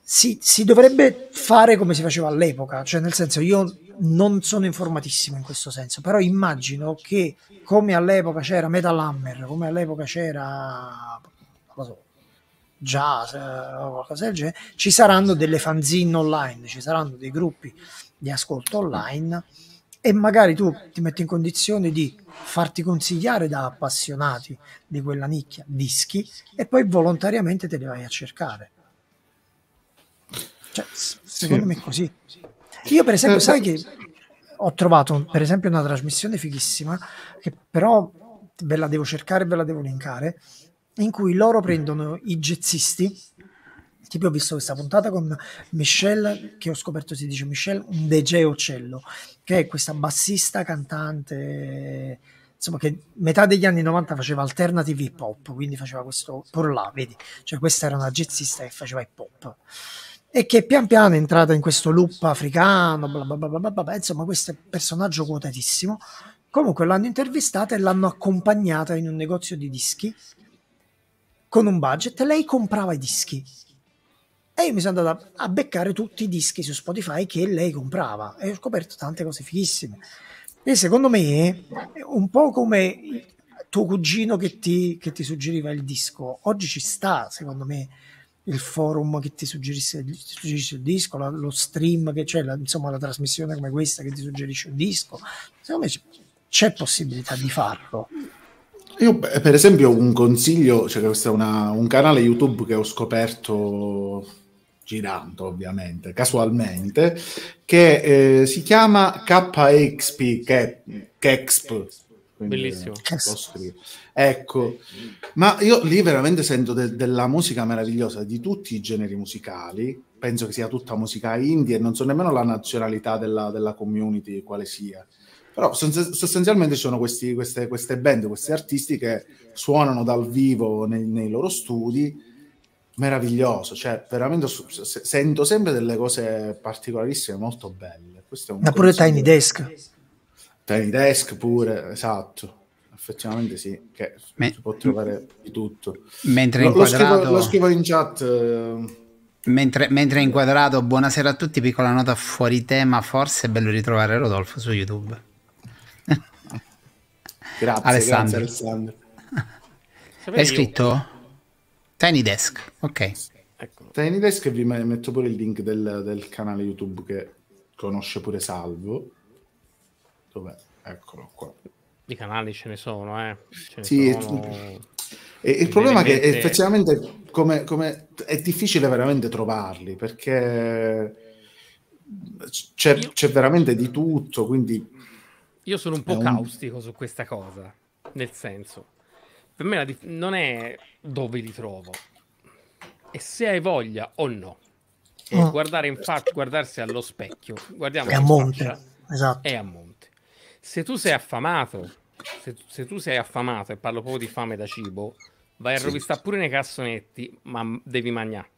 Si, si dovrebbe fare come si faceva all'epoca, cioè nel senso io non sono informatissimo in questo senso, però immagino che come all'epoca c'era Metal Hammer, come all'epoca c'era, non lo so, già eh, o qualcosa del genere, ci saranno delle fanzine online, ci saranno dei gruppi di ascolto online e magari tu ti metti in condizione di farti consigliare da appassionati di quella nicchia dischi e poi volontariamente te li vai a cercare. Cioè, secondo sì. me è così. Io per esempio, eh, sai che ho trovato per esempio una trasmissione fighissima che però ve la devo cercare, ve la devo linkare, in cui loro prendono i jazzisti. Tipo, ho visto questa puntata con Michelle, che ho scoperto si dice Michelle, un DJ Ocello, che è questa bassista, cantante, insomma, che metà degli anni 90 faceva alternative hip hop, quindi faceva questo por là, vedi? Cioè, questa era una jazzista che faceva hip hop e che pian piano è entrata in questo loop africano, bla bla bla bla bla, insomma questo è un personaggio quotatissimo. Comunque l'hanno intervistata e l'hanno accompagnata in un negozio di dischi con un budget, lei comprava i dischi. E io mi sono andato a, beccare tutti i dischi su Spotify che lei comprava e ho scoperto tante cose fighissime. E secondo me, un po' come tuo cugino che ti, che ti suggeriva il disco, oggi ci sta, secondo me, il forum che ti suggerisce, ti suggerisce il disco, la, lo stream che c'è, la, insomma la trasmissione come questa che ti suggerisce un disco. Secondo me c'è possibilità di farlo. Io per esempio un consiglio, cioè questo è una, un canale YouTube che ho scoperto girando ovviamente, casualmente, che eh, si chiama KXP, che, KXP. Bellissimo. Ecco, ma io lì veramente sento de- della musica meravigliosa di tutti i generi musicali, penso che sia tutta musica indie e non so nemmeno la nazionalità della, della community quale sia. Però sostanzialmente ci sono questi, queste, queste, band, questi artisti che suonano dal vivo nei, nei loro studi meraviglioso, cioè veramente sento sempre delle cose particolarissime, molto belle. Questo è un Ma pure Tiny Desk. Tiny Desk pure, esatto. Effettivamente sì, che Me- si può trovare di tutto. Mentre lo, inquadrato... lo, scrivo, lo scrivo in chat. Eh... Mentre, è inquadrato, buonasera a tutti, piccola nota fuori tema, forse è bello ritrovare Rodolfo su YouTube. Grazie, Alessandro. Grazie, Alessandro. Hai scritto? Tiny Desk, ok. Ecco. Tiny Desk vi metto pure il link del, del canale YouTube che conosce pure Salvo. Dov'è? Eccolo qua. I canali ce ne sono, eh. Ne sì, sono... E il problema è che effettivamente come, come è difficile veramente trovarli perché c'è, c'è veramente di tutto, quindi io sono un po' un... caustico su questa cosa, nel senso, per me dif- non è dove li trovo, e se hai voglia o no. E oh. Ah. guardare in faccia, guardarsi allo specchio, guardiamo è a monte, faccia, esatto. è a monte. Se tu sei affamato, se, se, tu sei affamato e parlo proprio di fame da cibo, vai a sì. rovistare pure nei cassonetti, ma devi mangiare.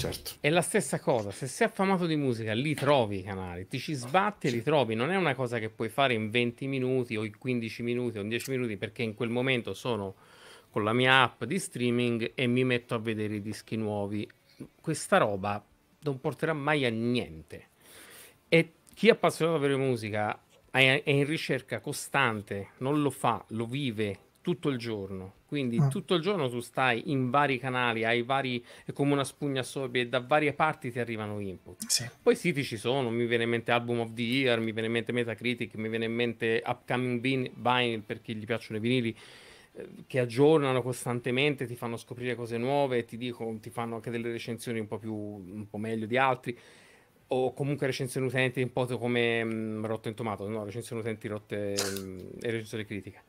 Certo. È la stessa cosa, se sei affamato di musica, li trovi i canali, ti ci sbatti e li certo. trovi, non è una cosa che puoi fare in 20 minuti o in 15 minuti o in 10 minuti perché in quel momento sono con la mia app di streaming e mi metto a vedere i dischi nuovi. Questa roba non porterà mai a niente. E chi è appassionato per la musica è in ricerca costante, non lo fa, lo vive, tutto il giorno. Quindi ah. tutto il giorno tu stai in vari canali, hai vari come una spugna sopra e da varie parti ti arrivano input. Sì. Poi siti ci sono, mi viene in mente Album of the Year, mi viene in mente Metacritic, mi viene in mente Upcoming Vin- Vinyl per chi gli piacciono i vinili eh, che aggiornano costantemente, ti fanno scoprire cose nuove, ti dico, ti fanno anche delle recensioni un po' più un po' meglio di altri o comunque recensioni utenti un po' come mh, mm, Rotten Tomato, no, recensioni utenti rotte mh, mm, e recensioni critiche.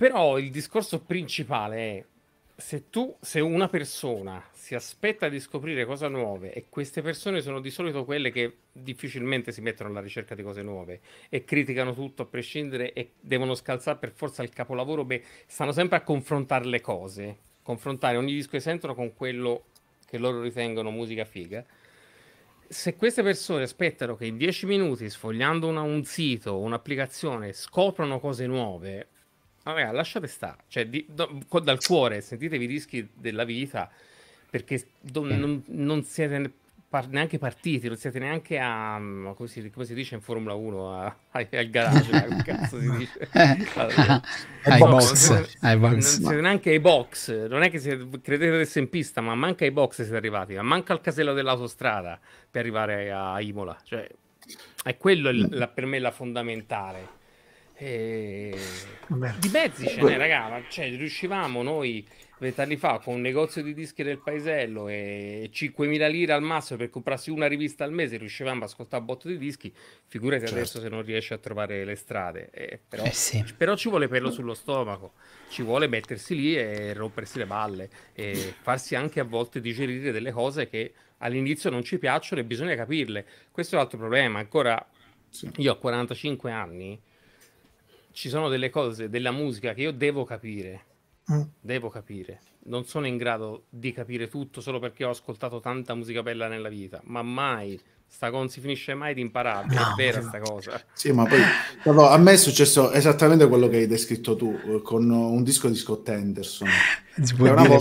Però il discorso principale è se tu, se una persona si aspetta di scoprire cose nuove e queste persone sono di solito quelle che difficilmente si mettono alla ricerca di cose nuove e criticano tutto a prescindere e devono scalzare per forza il capolavoro, beh, stanno sempre a confrontare le cose, confrontare ogni disco che sentono con quello che loro ritengono musica figa. Se queste persone aspettano che in dieci minuti, sfogliando una, un sito o un'applicazione, scoprano cose nuove, ma lasciate stare, cioè, di, do, dal cuore, sentitevi i rischi della vita perché do, eh. non, non, siete neanche partiti, non siete neanche a, mm, come si, come si dice in Formula 1, a, a, al garage, come cazzo si dice? Eh. Allora, ai box, box. Non, box, non siete neanche ai box, non è che siete, credete di essere in pista, ma manca ai box siete arrivati, ma manca il casello dell'autostrada per arrivare a Imola, cioè, è quello il, mm. la, per me la fondamentale e... Di mezzi ce n'è, raga, cioè, riuscivamo noi vent'anni fa con un negozio di dischi del paesello e 5.000 lire al massimo per comprarsi una rivista al mese, riuscivamo a ascoltare botto di dischi, figurati certo. adesso se non riesci a trovare le strade. Eh, però, eh sì. però, ci vuole pelo sullo stomaco, ci vuole mettersi lì e rompersi le balle e farsi anche a volte digerire delle cose che all'inizio non ci piacciono e bisogna capirle. Questo è un altro problema. Ancora, sì. io ho 45 anni ci sono delle cose della musica che io devo capire. Mm. Devo capire. Non sono in grado di capire tutto solo perché ho ascoltato tanta musica bella nella vita, ma mai. Sta non si finisce mai di imparare, no, è vera sta cosa. Sì, ma poi però, a me è successo esattamente quello che hai descritto tu eh, con un disco di Scott Henderson.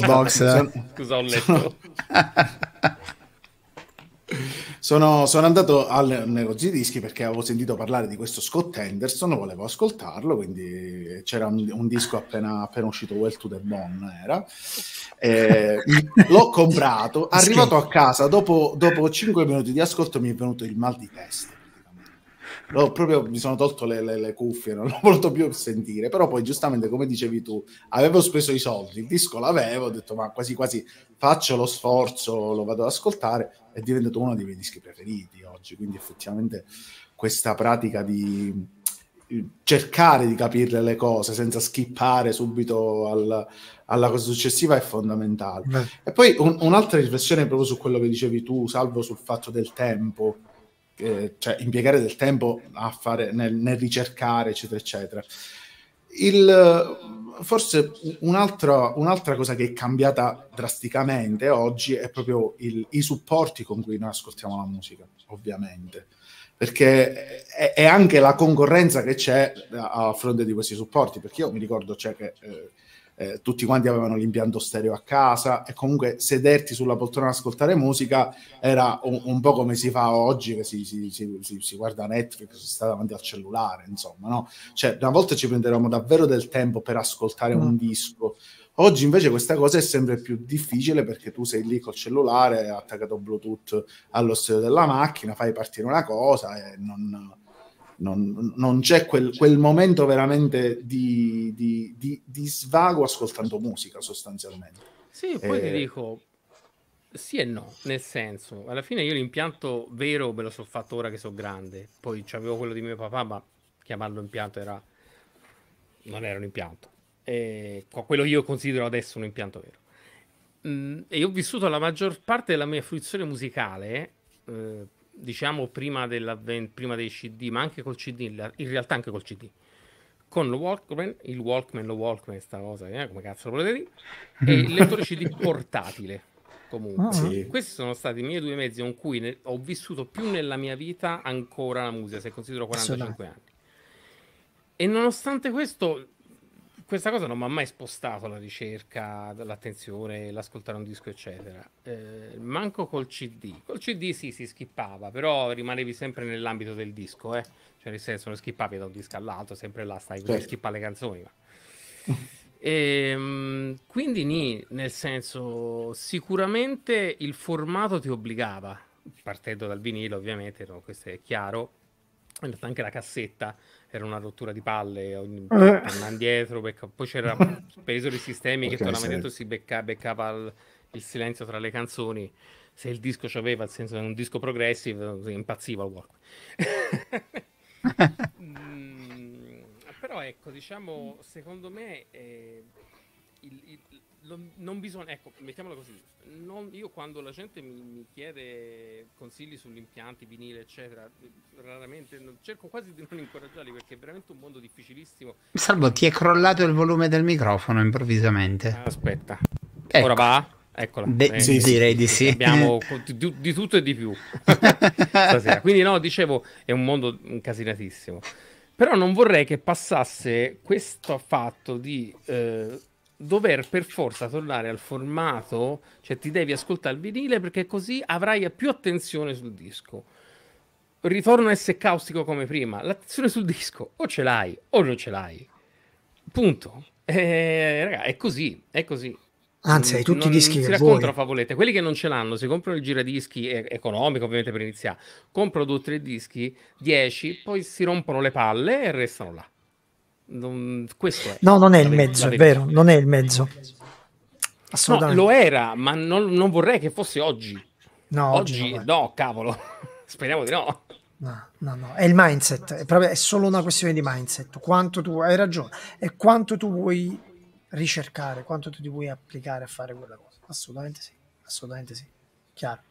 Box. Eh? Sono... Scusa, ho letto. Sono, sono, andato al negozio di dischi perché avevo sentito parlare di questo Scott Henderson, volevo ascoltarlo, quindi c'era un, un disco appena, appena, uscito, Well to the Bone era. Eh, l'ho comprato, arrivato a casa, dopo, dopo 5 minuti di ascolto mi è venuto il mal di testa l'ho proprio, mi sono tolto le, le, le cuffie, non l'ho voluto più sentire, però poi giustamente come dicevi tu, avevo speso i soldi, il disco l'avevo, ho detto ma quasi quasi faccio lo sforzo, lo vado ad ascoltare, è diventato uno dei miei dischi preferiti oggi, quindi effettivamente questa pratica di eh, cercare di capire le cose senza skippare subito al, alla cosa successiva è fondamentale. Beh. E poi un, un'altra riflessione proprio su quello che dicevi tu, salvo sul fatto del tempo eh, cioè impiegare del tempo a fare, nel, nel ricercare, eccetera, eccetera. Il, forse un'altra, un'altra, cosa che è cambiata drasticamente oggi è proprio il, i supporti con cui noi ascoltiamo la musica, ovviamente, perché è, è, anche la concorrenza che c'è a, fronte di questi supporti, perché io mi ricordo cioè, che eh, eh, tutti quanti avevano l'impianto stereo a casa e comunque sederti sulla poltrona ad ascoltare musica era un, un, po' come si fa oggi che si, si, si, si, guarda Netflix, si sta davanti al cellulare, insomma, no? Cioè, una volta ci prenderemo davvero del tempo per ascoltare mm. un disco, Oggi invece questa cosa è sempre più difficile perché tu sei lì col cellulare attaccato Bluetooth allo stereo della macchina, fai partire una cosa e non, non, non c'è quel, certo. quel, momento veramente di, di, di, di, svago ascoltando musica sostanzialmente. Sì, poi eh... ti dico, sì e no, nel senso, alla fine io l'impianto vero me lo so fatto ora che sono grande, poi avevo quello di mio papà, ma chiamarlo impianto era... non era un impianto. E quello io considero adesso un impianto vero. Mm, e io ho vissuto la maggior parte della mia fruizione musicale, eh, diciamo prima, prima dei CD, ma anche col CD, in realtà anche col CD, con lo Walkman, il Walkman, lo Walkman, sta cosa, eh, come cazzo lo volete dire, e il lettore CD portatile. Comunque, ah, ah. sì. questi sono stati i miei due mezzi con cui ne- ho vissuto più nella mia vita ancora la musica, se considero 45 anni. E nonostante questo, questa cosa non mi ha mai spostato la ricerca, l'attenzione, l'ascoltare un disco, eccetera. Eh, manco col CD. Col CD sì, si skippava, però rimanevi sempre nell'ambito del disco, eh? Cioè, nel senso, non skippavi da un disco all'altro, sempre là stai certo. schippare le canzoni. Ma... e, ehm, quindi, nì, nel senso, sicuramente il formato ti obbligava, partendo dal vinile, ovviamente, no? questo è chiaro, in realtà anche la cassetta era una rottura di palle ogni eh. torna indietro becca... poi c'era peso dei sistemi okay, che tornava dietro si becca... beccava il... il, silenzio tra le canzoni se il disco c'aveva il senso di un disco progressive impazziva il work mm, però ecco diciamo secondo me eh, il, il, non bisogna, ecco, mettiamola così, non, io quando la gente mi, mi chiede consigli sugli impianti, vinile, eccetera, raramente, non, cerco quasi di non incoraggiarli perché è veramente un mondo difficilissimo. Salvo, ti è crollato il volume del microfono improvvisamente. Ah. Aspetta, ecco. ora va? Eccola. De- eh, sì, direi di sì. Abbiamo di, di tutto e di più stasera. Quindi no, dicevo, è un mondo incasinatissimo. Però non vorrei che passasse questo fatto di eh, dover per forza tornare al formato, cioè ti devi ascoltare il vinile perché così avrai più attenzione sul disco. Ritorno a essere caustico come prima. L'attenzione sul disco o ce l'hai o non ce l'hai. Punto. Eh, raga, è così, è così. Anzi, hai tutti non, i dischi che si vuoi. raccontano favolette. Quelli che non ce l'hanno, si comprano il giradischi è eh, economico, ovviamente per iniziare. Compro due o tre dischi, dieci, poi si rompono le palle e restano là. Non, questo è. No, non è il mezzo, è vero, non è il mezzo. Assolutamente. No, lo era, ma non, non, vorrei che fosse oggi. No, oggi, oggi no, cavolo. Speriamo di no. No, no, no, è il mindset, è, proprio, è solo una questione di mindset, quanto tu hai ragione e quanto tu vuoi ricercare, quanto tu ti vuoi applicare a fare quella cosa. Assolutamente sì, assolutamente sì, chiaro.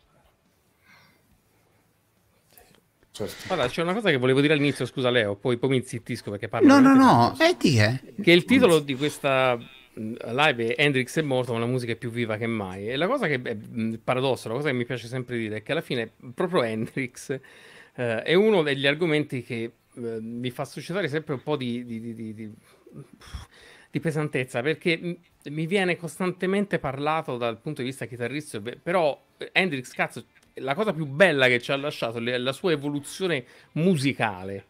Certo. Guarda, c'è una cosa che volevo dire all'inizio, scusa Leo, poi, poi mi zittisco perché parlo. No, no, no, eh, è di eh. Che il titolo di questa mm, live è Hendrix è morto, ma la musica è più viva che mai. E la cosa che è eh, mm, paradosso, la cosa che mi piace sempre dire è che alla fine proprio Hendrix eh, è uno degli argomenti che eh, mi fa suscitare sempre un po' di, di, di, di, pesantezza perché mm, mi viene costantemente parlato dal punto di vista chitarristico, però eh, Hendrix cazzo la cosa più bella che ci ha lasciato è la sua evoluzione musicale.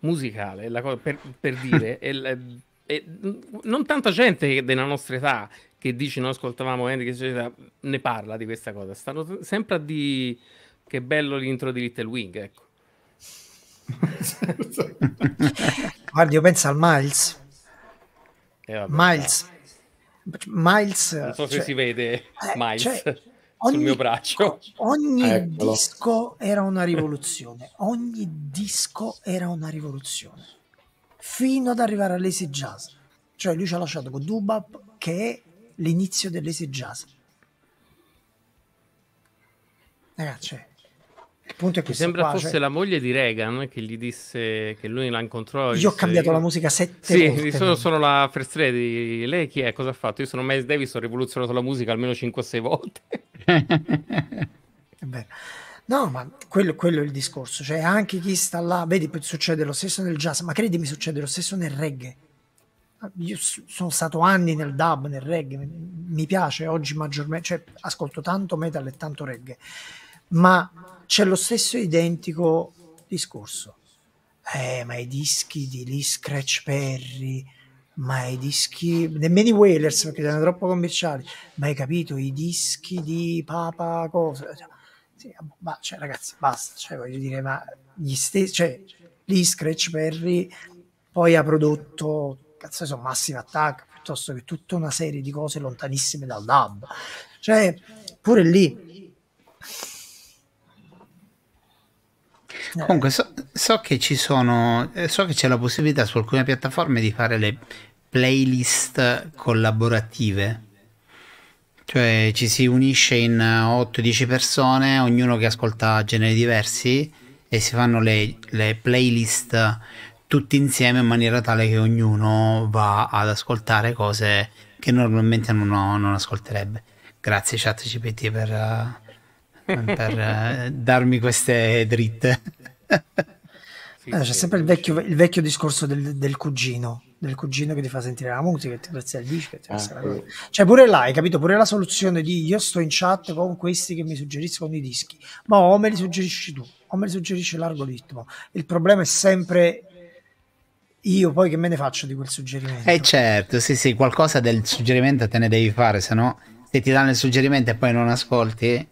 Musicale, cosa, per, per, dire, è, è, è, non tanta gente della nostra età che dice noi ascoltavamo eccetera, ne parla di questa cosa. Stanno sempre a di che bello l'intro di Little Wing, ecco. Guardi, io penso al Miles. Eh, vabbè, Miles. No. Miles. Non so se cioè, si vede eh, Miles. Cioè, ogni, sul mio braccio. Ogni Eccolo. disco era una rivoluzione. ogni disco era una rivoluzione. Fino ad arrivare all'Easy Jazz. Cioè lui ci ha lasciato con Dubap che è l'inizio dell'Easy Jazz. Ragazzi, cioè, punto è questo. Mi sembra qua, fosse cioè... la moglie di Reagan che gli disse che lui la incontrò. Io ho cambiato io... la musica sette sì, volte. Sì, sono, sono, la first lady. Lei chi è? Cosa ha fatto? Io sono Miles Davis, ho rivoluzionato la musica almeno 5-6 volte. No, ma quello, quello, è il discorso. Cioè, anche chi sta là, vedi, succede lo stesso nel jazz, ma credimi, succede lo stesso nel reggae. Ah, io sono stato anni nel dub, nel reggae, mi piace oggi maggiormente, cioè ascolto tanto metal e tanto reggae ma c'è lo stesso identico discorso. Eh, ma i dischi di Lee Scratch Perry, ma i dischi, nemmeno i Whalers perché sono troppo commerciali, ma hai capito, i dischi di Papa cosa? Cioè, sì, ma cioè, ragazzi, basta, cioè, voglio dire, ma gli stessi, cioè, Lee Scratch Perry poi ha prodotto, cazzo, so, Massive Attack, piuttosto che tutta una serie di cose lontanissime dal dub. Cioè, pure lì Eh. Comunque so, so, che ci sono, eh, so che c'è la possibilità su alcune piattaforme di fare le playlist collaborative. Cioè ci si unisce in 8-10 eh, persone, ognuno che ascolta generi diversi e si fanno le, le playlist tutti insieme in maniera tale che ognuno va ad ascoltare cose che normalmente non, non ascolterebbe. Grazie ChatGPT per eh, per eh, darmi queste dritte. Allora, c'è sempre il vecchio, il vecchio discorso del, del, cugino del cugino che ti fa sentire la musica che ti disco ah, sì. cioè pure là hai capito pure la soluzione di io sto in chat con questi che mi suggeriscono i dischi ma o me li suggerisci tu o me li suggerisci l'algoritmo il problema è sempre io poi che me ne faccio di quel suggerimento eh certo sì sì qualcosa del suggerimento te ne devi fare se no se ti danno il suggerimento e poi non ascolti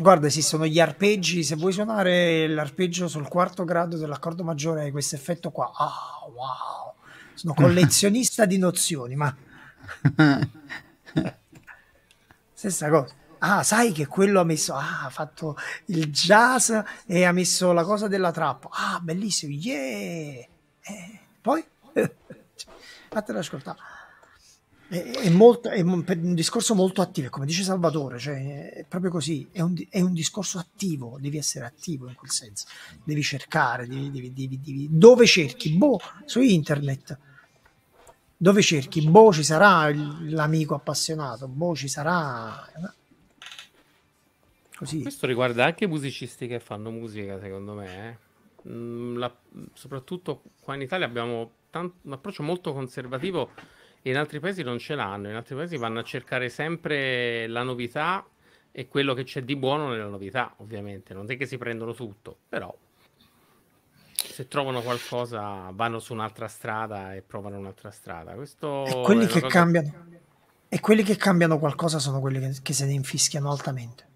Guarda, esistono gli arpeggi. Se vuoi suonare l'arpeggio sul quarto grado dell'accordo maggiore, hai questo effetto qua. Ah, wow! Sono collezionista di nozioni, ma. Stessa cosa. Ah, sai che quello ha messo. Ah, ha fatto il jazz e ha messo la cosa della trappa. Ah, bellissimo, yeah! Eh, poi. Cioè, fatela ascoltare. È, è, molto, è un, discorso molto attivo, come dice Salvatore, cioè, è proprio così, è un, è un, discorso attivo, devi essere attivo in quel senso, devi cercare, devi, devi, devi, devi. dove cerchi? Boh, su internet, dove cerchi? Boh, ci sarà l'amico appassionato, boh, ci sarà... Eh, così. Questo riguarda anche i musicisti che fanno musica, secondo me. Eh? Mm, la, soprattutto qua in Italia abbiamo tant- un approccio molto conservativo in altri paesi non ce l'hanno, in altri paesi vanno a cercare sempre la novità e quello che c'è di buono nella novità, ovviamente, non è che si prendono tutto, però se trovano qualcosa vanno su un'altra strada e provano un'altra strada. Questo e quelli che cosa... cambiano e quelli che cambiano qualcosa sono quelli che, che se ne infischiano altamente.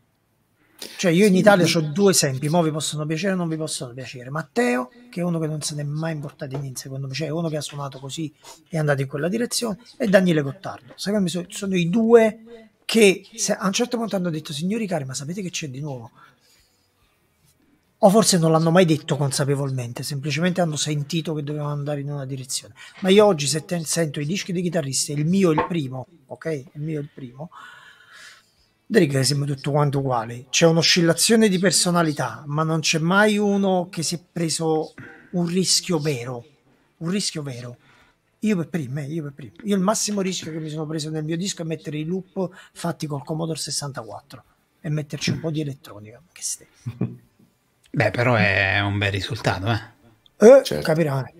Cioè io in Italia ho due esempi, mo vi possono piacere o non vi possono piacere. Matteo, che è uno che non se n'è mai importato niente, secondo me, cioè uno che ha suonato così e è andato in quella direzione, e Daniele Gottardo. Secondo me sono, sono i due che se, a un certo punto hanno detto, signori cari, ma sapete che c'è di nuovo? O forse non l'hanno mai detto consapevolmente, semplicemente hanno sentito che dovevano andare in una direzione. Ma io oggi se te, sento i dischi dei chitarristi, il mio è il primo, ok? Il mio è il primo Drighesim tutto quanto uguale. C'è un'oscillazione di personalità, ma non c'è mai uno che si è preso un rischio vero. Un rischio vero. Io per prima, eh, io per prima. Io il massimo rischio che mi sono preso nel mio disco è mettere i loop fatti col Commodore 64 e metterci un po' di elettronica. Che ste. Beh, però è un bel risultato, eh. eh certo. Capirane.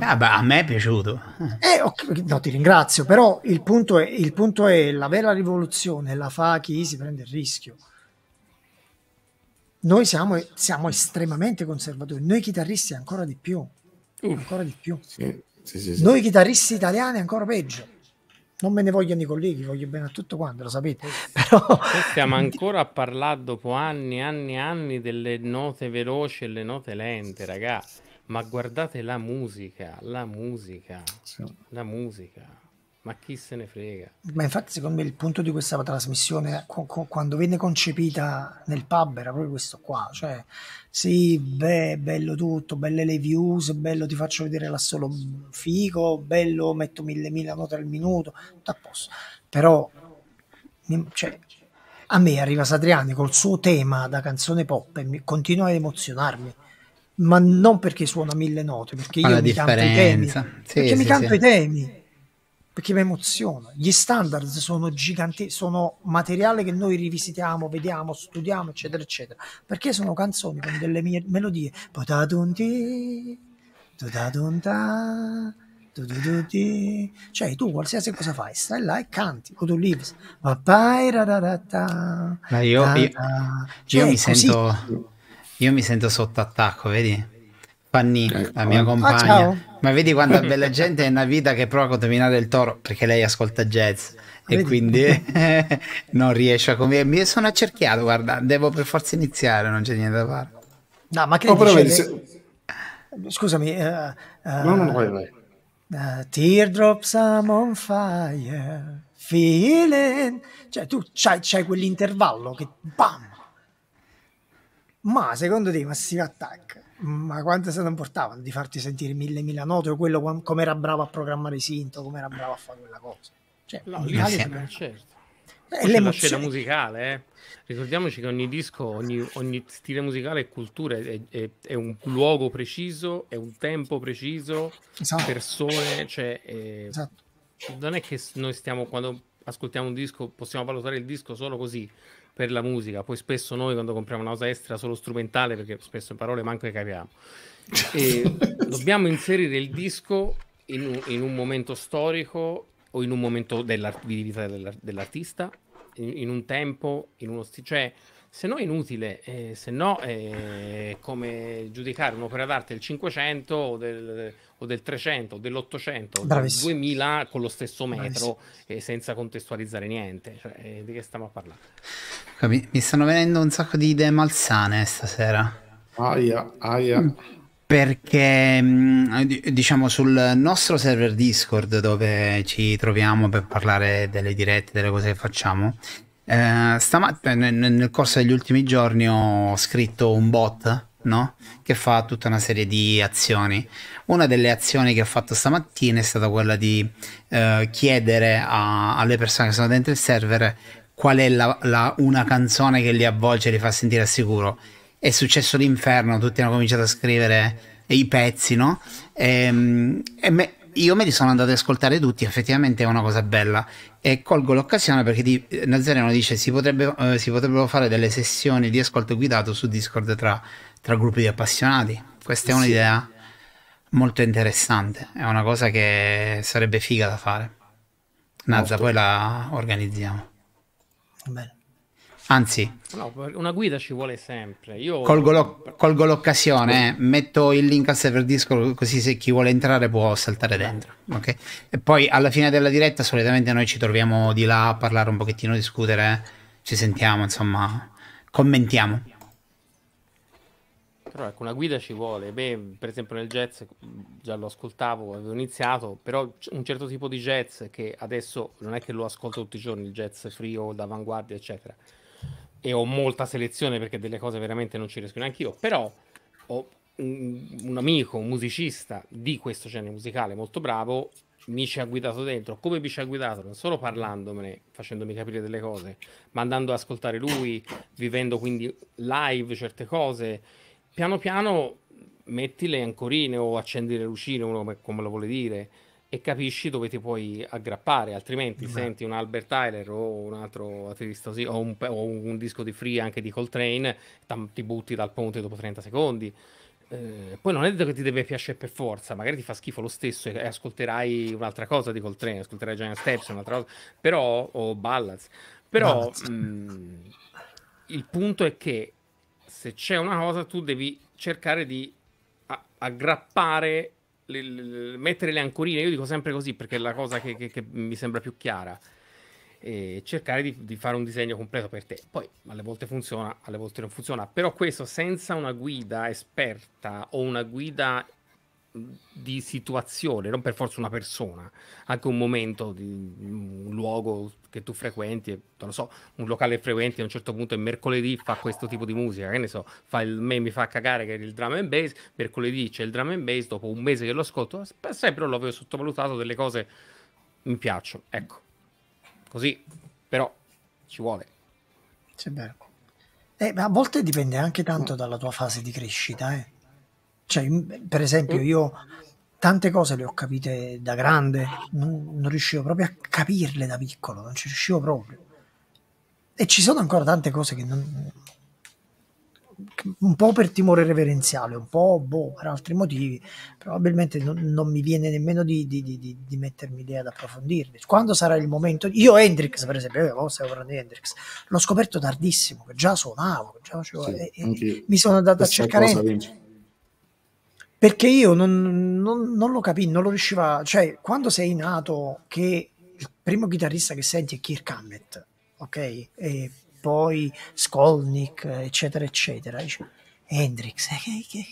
Ah, beh, a me è piaciuto. Eh, okay, no, ti ringrazio, però il punto, è, il punto è la vera rivoluzione la fa chi si prende il rischio. Noi siamo, siamo estremamente conservatori, noi chitarristi ancora di più. Mm. Ancora di più. Sì, sì, sì, noi chitarristi italiani ancora peggio. Non me ne vogliono i colleghi, voglio bene a tutto quanto, lo sapete. Però... Stiamo ancora a parlare dopo anni, anni e anni delle note veloci e le note lente, ragazzi ma guardate la musica, la musica, sì. la musica. Ma chi se ne frega? Ma infatti, secondo me, il punto di questa trasmissione, quando venne concepita nel pub, era proprio questo qua. Cioè, sì, beh, bello tutto, belle le views, bello ti faccio vedere la solo figo, bello metto mille mila note al minuto, tutto a posto. Però, cioè, a me arriva Satriani col suo tema da canzone pop e mi, continua ad emozionarmi ma non perché suona mille note, perché io mi canto i temi, sì, perché sì, mi canto sì. i temi, perché mi emoziona. Gli standard sono giganti, sono materiale che noi rivisitiamo, vediamo, studiamo, eccetera, eccetera, perché sono canzoni con delle mie melodie. cioè tu qualsiasi cosa fai stai là e canti o tu lives ma io, io, io, cioè, io mi così. sento io mi sento sotto attacco, vedi? Fanny, ecco. la mia oh, compagna. Ah, Ma vedi quanta bella gente è una vita che prova a contaminare il toro perché lei ascolta jazz e vedi? quindi non riesce a convivere. Mi sono accerchiato, guarda, devo per forza iniziare, non c'è niente da fare. No, ma che oh, dice, se... Scusami. Uh, uh, no, no, vai, eh, vai. Uh, teardrops I'm on fire, feeling... Cioè tu c'hai, c'hai quell'intervallo che bam! Ma secondo te Massive Attack, ma quanto se ne importavano di farti sentire mille mila note o quello com- come era bravo a programmare i synth, come era bravo a fare quella cosa? Cioè, no, lì sembra eh, certo. È eh, la scena musicale, eh. ricordiamoci che ogni disco, ogni, ogni stile musicale e cultura è, è, è, un luogo preciso, è un tempo preciso, esatto. persone, cioè, eh, esatto. non è che noi stiamo quando ascoltiamo un disco possiamo valutare il disco solo così, per la musica. Poi spesso noi quando compriamo una cosa estera solo strumentale, perché spesso in parole manco le capiamo, e dobbiamo inserire il disco in un, in un, momento storico o in un momento di vita dell'art- dell'artista, in, in, un tempo, in uno stile. Cioè, se no è inutile, eh, se no è eh, come giudicare un'opera d'arte del 500 o del, o del 300 o dell'800 o del 2000 con lo stesso metro e senza contestualizzare niente, cioè, eh, di che stiamo a parlare? Mi stanno venendo un sacco di idee malsane stasera. Aia, aia. Mm perché mm, diciamo sul nostro server Discord dove ci troviamo per parlare delle dirette, delle cose che facciamo, eh, stamattina, eh, nel corso degli ultimi giorni, ho scritto un bot no? che fa tutta una serie di azioni. Una delle azioni che ho fatto stamattina è stata quella di eh, chiedere a, alle persone che sono dentro il server qual è la, la, una canzone che li avvolge e li fa sentire al sicuro. È successo l'inferno, tutti hanno cominciato a scrivere i pezzi, no? E, ehm, e me, io me li sono andato ad ascoltare tutti, effettivamente è una cosa bella. E colgo l'occasione perché di, Nazareno dice si, potrebbe, eh, si, potrebbero fare delle sessioni di ascolto guidato su Discord tra, tra gruppi di appassionati. Questa è un'idea sì. molto interessante, è una cosa che sarebbe figa da fare. Nazza, molto. poi la organizziamo. Bene. Anzi, No, una guida ci vuole sempre. Io... Colgo, lo... Colgo l'occasione, eh. metto il link al server disco così se chi vuole entrare può saltare dentro. Okay? E poi alla fine della diretta solitamente noi ci troviamo di là a parlare un pochettino, discutere, eh. ci sentiamo, insomma, commentiamo. Però ecco, una guida ci vuole. Beh, per esempio nel jazz, già lo ascoltavo, avevo iniziato, però un certo tipo di jazz che adesso non è che lo ascolto tutti i giorni, il jazz frio, d'avanguardia, eccetera e ho molta selezione perché delle cose veramente non ci riesco neanche io, però ho un, un amico, un musicista di questo genere musicale molto bravo, mi ci ha guidato dentro, come mi ci ha guidato, non solo parlandomene, facendomi capire delle cose, ma andando ad ascoltare lui, vivendo quindi live certe cose, piano piano metti le ancorine o accendi le lucine, uno come, come lo vuole dire, e capisci dove ti puoi aggrappare, altrimenti Beh. senti un Albert Tyler o un altro artista così, o un, o un disco di free anche di Coltrane, tam, ti butti dal ponte dopo 30 secondi. Eh, poi non è detto che ti deve piacere per forza, magari ti fa schifo lo stesso e, e ascolterai un'altra cosa di Coltrane, ascolterai Giant Steps, un'altra cosa, però, o Ballads. Però Mh, mm, il punto è che se c'è una cosa tu devi cercare di a- aggrappare le, le, mettere le ancorine, io dico sempre così perché è la cosa che, che, che mi sembra più chiara, e cercare di, di, fare un disegno completo per te. Poi alle volte funziona, alle volte non funziona, però questo senza una guida esperta o una guida di situazione, non per forza una persona, anche un momento, di, un luogo che tu frequenti, non lo so, un locale frequenti a un certo punto e mercoledì fa questo tipo di musica, che ne so, fa il me mi fa cagare che è il drum and bass, mercoledì c'è il drum and bass, dopo un mese che lo ascolto, sempre l'avevo sottovalutato, delle cose mi piacciono, ecco, così, però ci vuole. C'è bello. Eh, a volte dipende anche tanto dalla tua fase di crescita, eh cioè, per esempio, io tante cose le ho capite da grande, non, non riuscivo proprio a capirle da piccolo, non ci riuscivo proprio. E ci sono ancora tante cose che non, un po' per timore reverenziale, un po' boh, per altri motivi, probabilmente non, non mi viene nemmeno di, di, di, di, mettermi idea ad approfondirli. Quando sarà il momento, io Hendrix per esempio, io stavo parlando di Hendrix, l'ho scoperto tardissimo, che già suonavo, già facevo, sì, e, e mi sono andato a cercare... Cosa, perché io non, non, non lo capì, non lo riusciva. Cioè, quando sei nato, che il primo chitarrista che senti è Kirk Hammett, ok? E poi Skolnick, eccetera, eccetera. Dice, Hendrix, eh, che, che,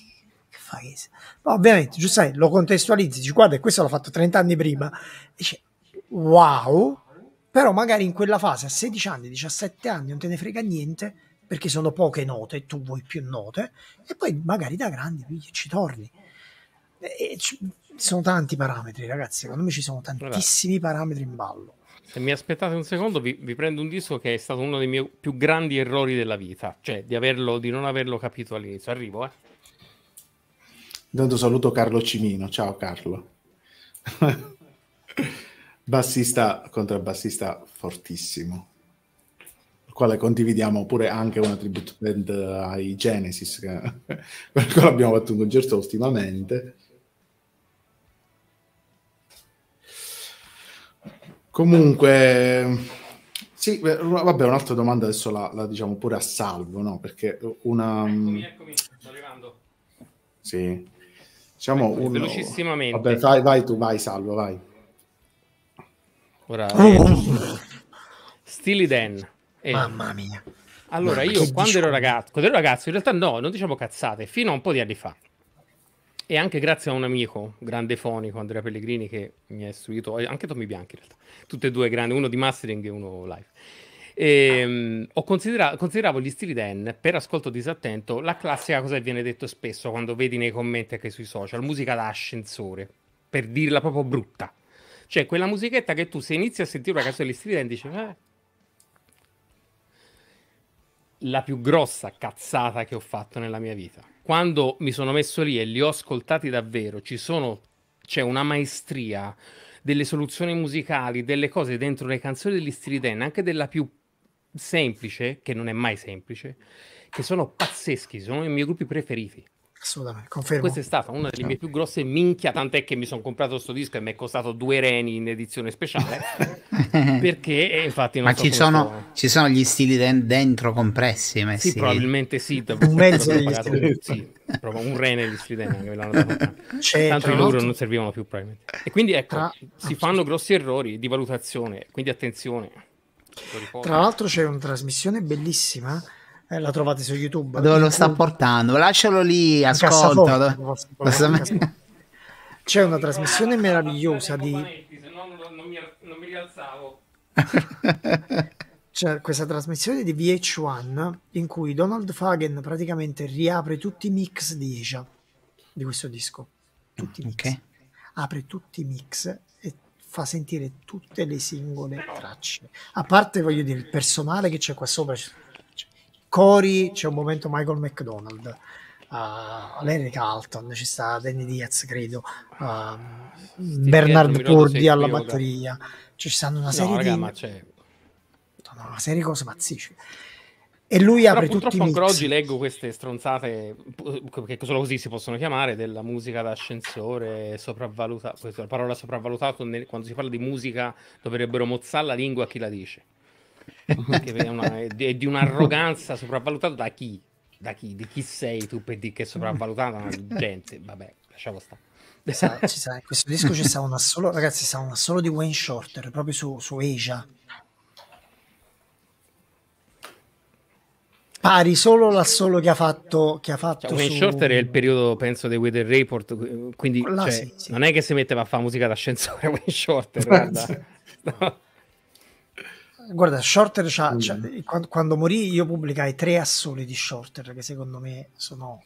che fai? Ma ovviamente, giustamente, lo contestualizzi, dici, guarda, questo l'ho fatto 30 anni prima. Dice, wow, però magari in quella fase, a 16 anni, 17 anni, non te ne frega niente, perché sono poche note, tu vuoi più note, e poi magari da grande ci torni. E eh, eh, ci sono tanti parametri, ragazzi. Secondo me ci sono tantissimi Vabbè. parametri in ballo. Se mi aspettate un secondo, vi, vi, prendo un disco che è stato uno dei miei più grandi errori della vita, cioè di, averlo, di non averlo capito all'inizio. Arrivo, eh. Intanto saluto Carlo Cimino. Ciao Carlo. bassista, contrabbassista fortissimo, il quale condividiamo pure anche una tribute band ai Genesis, per cui abbiamo fatto un concerto ultimamente. Comunque, sì, eh, vabbè, un'altra domanda adesso la, la diciamo pure a salvo, no? Perché una... Eccomi, mm, eccomi, sto arrivando. Sì. Diciamo eccomi, uno... Velocissimamente. Vabbè, vai, vai tu, vai salvo, vai. Ora... Oh. Stili Dan. Eh. Mamma mia. Allora, Mamma io quando ero ragazzo, quando ero ragazzo, in realtà no, non diciamo cazzate, fino a un po' di anni fa e anche grazie a un amico, grande fonico, Andrea Pellegrini, che mi ha istruito, anche Tommy Bianchi in realtà, tutti e due grandi, uno di mastering e uno live. E, ehm, ah. considera- consideravo gli stili Dan per ascolto disattento la classica cosa che viene detto spesso quando vedi nei commenti anche sui social, musica da ascensore, per dirla proprio brutta. Cioè quella musichetta che tu se inizi a sentire una canzone di stili Dan dici... Eh. La più grossa cazzata che ho fatto nella mia vita quando mi sono messo lì e li ho ascoltati davvero, sono, c'è una maestria delle soluzioni musicali, delle cose dentro le canzoni degli Striden, anche della più semplice, che non è mai semplice, che sono pazzeschi, sono i miei gruppi preferiti. Assolutamente, confermo. Questa è stata una delle mie più grosse minchia, tant'è che mi sono comprato questo disco e mi è costato due reni in edizione speciale, perché eh, infatti non Ma so ci, sono, sono... ci sono gli stili de- dentro compressi messi? Sì, probabilmente sì. Un mezzo degli stili. Sì, un rene gli stili dentro che me l'hanno dato. Tanto cioè, i loro non servivano più probabilmente. E quindi ecco, tra... si fanno grossi errori di valutazione, quindi attenzione. Tra l'altro c'è una trasmissione bellissima eh, la trovate su YouTube. Dove lo sta portando? Lascialo lì, ascolta. C'è una trasmissione meravigliosa di... Non mi, non mi rialzavo. C'è questa trasmissione di VH1 in cui Donald Fagen praticamente riapre tutti i mix di Asia, di questo disco. Tutti okay. Apre tutti i mix e fa sentire tutte le singole tracce. A parte, voglio dire, il personale che c'è qua sopra, Cori c'è un momento Michael McDonald. Uh, ah, L'Erica Alton ci sta Danny Diaz credo uh, Bernard Purdi alla batteria ci stanno una serie no, di ma c'è... una serie di cose pazzisce e lui apre apre tutti i mix. ancora oggi leggo queste stronzate che solo così si possono chiamare della musica d'ascensore sopravvalutata questa parola sopravvalutato quando si parla di musica dovrebbero mozzare la lingua a chi la dice che è, di un'arroganza sopravvalutata da chi? Da chi? Di chi sei tu per dire che è sopravvalutata una gente? Vabbè, lasciamo stare. Sa, sa, in questo disco ci sta una solo, ragazzi, sta una solo di Wayne Shorter, proprio su, su Asia. pari solo l'assolo che ha fatto, che ha fatto cioè, su... Shorter è il periodo penso dei Weather Report quindi Là, cioè, sì, sì. non è che si metteva a fare musica d'ascensore Wayne Shorter guarda no. Guarda, Shorter c'ha, mm. c'ha, eh, quando, quando, morì io pubblicai tre assoli di Shorter che secondo me sono...